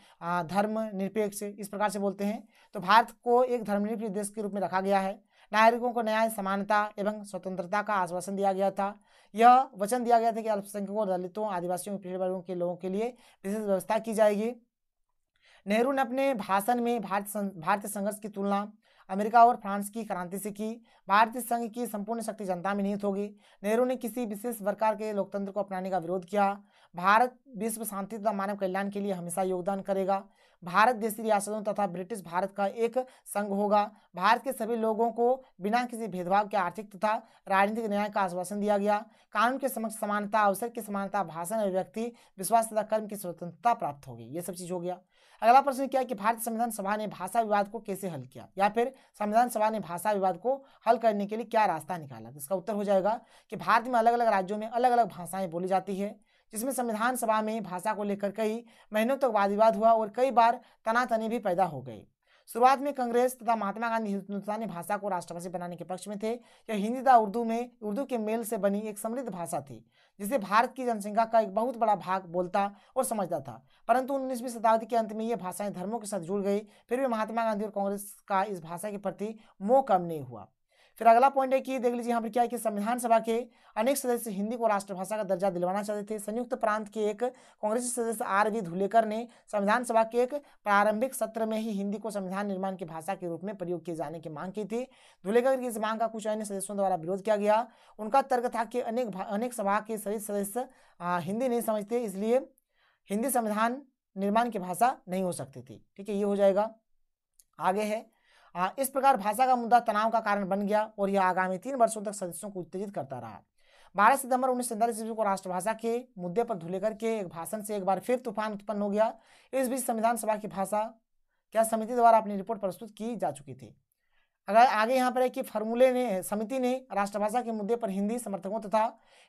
A: धर्म निरपेक्ष इस प्रकार से बोलते हैं तो भारत को एक धर्मनिरपेक्ष देश के रूप में रखा गया है नागरिकों को न्याय समानता एवं स्वतंत्रता का आश्वासन दिया गया था यह वचन दिया गया था कि अल्पसंख्यकों दलितों आदिवासियों पिछड़े वर्गों के लोगों के लिए विशेष व्यवस्था की जाएगी नेहरू ने अपने भाषण में भारत भारतीय संघर्ष की तुलना अमेरिका और फ्रांस की क्रांति से की भारतीय संघ की संपूर्ण शक्ति जनता में निहित होगी नेहरू ने किसी विशेष प्रकार के लोकतंत्र को अपनाने का विरोध किया भारत विश्व शांति तथा मानव कल्याण के लिए हमेशा योगदान करेगा भारत देशी रियासतों तथा ब्रिटिश भारत का एक संघ होगा भारत के सभी लोगों को बिना किसी भेदभाव के आर्थिक तथा राजनीतिक न्याय का आश्वासन दिया गया कानून के समक्ष समानता अवसर की समानता भाषण अभिव्यक्ति विश्वास तथा कर्म की स्वतंत्रता प्राप्त होगी ये सब चीज़ हो गया अगला प्रश्न क्या है कि भारतीय संविधान सभा ने भाषा विवाद को कैसे हल किया या फिर संविधान सभा ने भाषा विवाद को हल करने के लिए क्या रास्ता निकाला तो इसका उत्तर हो जाएगा कि भारत में अलग अलग राज्यों में अलग अलग भाषाएं बोली जाती है जिसमें संविधान सभा में भाषा को लेकर कई महीनों तक तो वाद विवाद हुआ और कई बार तनातनी भी पैदा हो गई शुरुआत में कांग्रेस तथा महात्मा गांधी हिंदुस्तानी भाषा को राष्ट्रभाषा बनाने के पक्ष में थे यह हिंदी तथा उर्दू में उर्दू के मेल से बनी एक समृद्ध भाषा थी जिसे भारत की जनसंख्या का एक बहुत बड़ा भाग बोलता और समझता था परंतु उन्नीसवीं शताब्दी के अंत में ये भाषाएं धर्मों के साथ जुड़ गई फिर भी महात्मा गांधी और कांग्रेस का इस भाषा के प्रति मोह कम नहीं हुआ फिर अगला पॉइंट है कि देख लीजिए यहाँ पर क्या है कि संविधान सभा के अनेक सदस्य हिंदी को राष्ट्रभाषा का दर्जा दिलवाना चाहते थे संयुक्त प्रांत के एक कांग्रेसी सदस्य आर वी धुलेकर ने संविधान सभा के एक प्रारंभिक सत्र में ही हिंदी को संविधान निर्माण की भाषा के रूप में प्रयोग किए जाने की मांग की थी धुलेकर की इस मांग का कुछ अन्य सदस्यों द्वारा विरोध किया गया उनका तर्क था कि अनेक अनेक सभा के सभी सदस्य हिंदी नहीं समझते इसलिए हिंदी संविधान निर्माण की भाषा नहीं हो सकती थी ठीक है ये हो जाएगा आगे है हाँ, इस प्रकार भाषा का मुद्दा तनाव का कारण बन गया और यह आगामी तीन वर्षों तक सदस्यों को उत्तेजित करता रहा बारह सितंबर उन्नीस सौ सैंतालीस ईस्वी को राष्ट्रभाषा के मुद्दे पर धुलेकर के एक भाषण से एक बार फिर तूफान उत्पन्न हो गया इस बीच संविधान सभा की भाषा क्या समिति द्वारा अपनी रिपोर्ट प्रस्तुत की जा चुकी थी अगर आगे यहाँ पर है कि फार्मूले ने समिति ने राष्ट्रभाषा के मुद्दे पर हिंदी समर्थकों तथा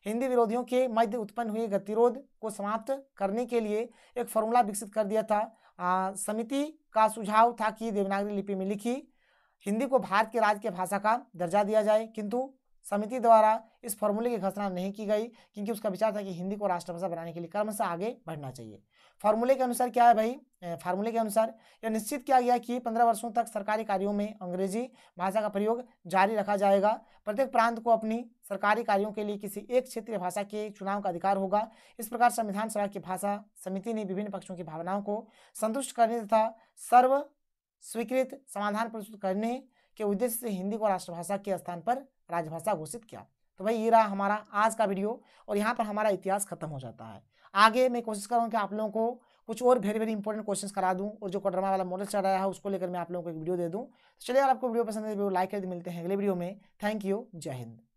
A: हिंदी विरोधियों के मध्य उत्पन्न हुए गतिरोध को समाप्त करने के लिए एक फार्मूला विकसित कर दिया था समिति का सुझाव था कि देवनागरी लिपि में लिखी हिंदी को भारत के राज्य के भाषा का दर्जा दिया जाए किंतु समिति द्वारा इस फॉर्मूले की घोषणा नहीं की गई क्योंकि उसका विचार था कि हिंदी को राष्ट्रभाषा बनाने के लिए कर्म से आगे बढ़ना चाहिए फॉर्मूले के अनुसार क्या है भाई फार्मूले के अनुसार यह निश्चित किया गया कि पंद्रह वर्षों तक सरकारी कार्यों में अंग्रेजी भाषा का प्रयोग जारी रखा जाएगा प्रत्येक प्रांत को अपनी सरकारी कार्यों के लिए किसी एक क्षेत्रीय भाषा के चुनाव का अधिकार होगा इस प्रकार संविधान सभा की भाषा समिति ने विभिन्न पक्षों की भावनाओं को संतुष्ट करने तथा सर्व स्वीकृत समाधान प्रस्तुत करने के उद्देश्य से हिंदी को राष्ट्रभाषा के स्थान पर राजभाषा घोषित किया तो भाई ये रहा हमारा आज का वीडियो और यहाँ पर हमारा इतिहास खत्म हो जाता है आगे मैं कोशिश करूँ कि आप लोगों को कुछ और वेरी वेरी इंपॉर्टेंट क्वेश्चन करा दूँ और जो ड्रामा वाला मॉडल चल रहा है उसको लेकर मैं आप लोगों को एक वीडियो दे दूँ तो चलिए अगर आपको वीडियो पसंद है तो वीडियो लाइक कर मिलते हैं अगले वीडियो में थैंक यू जय हिंद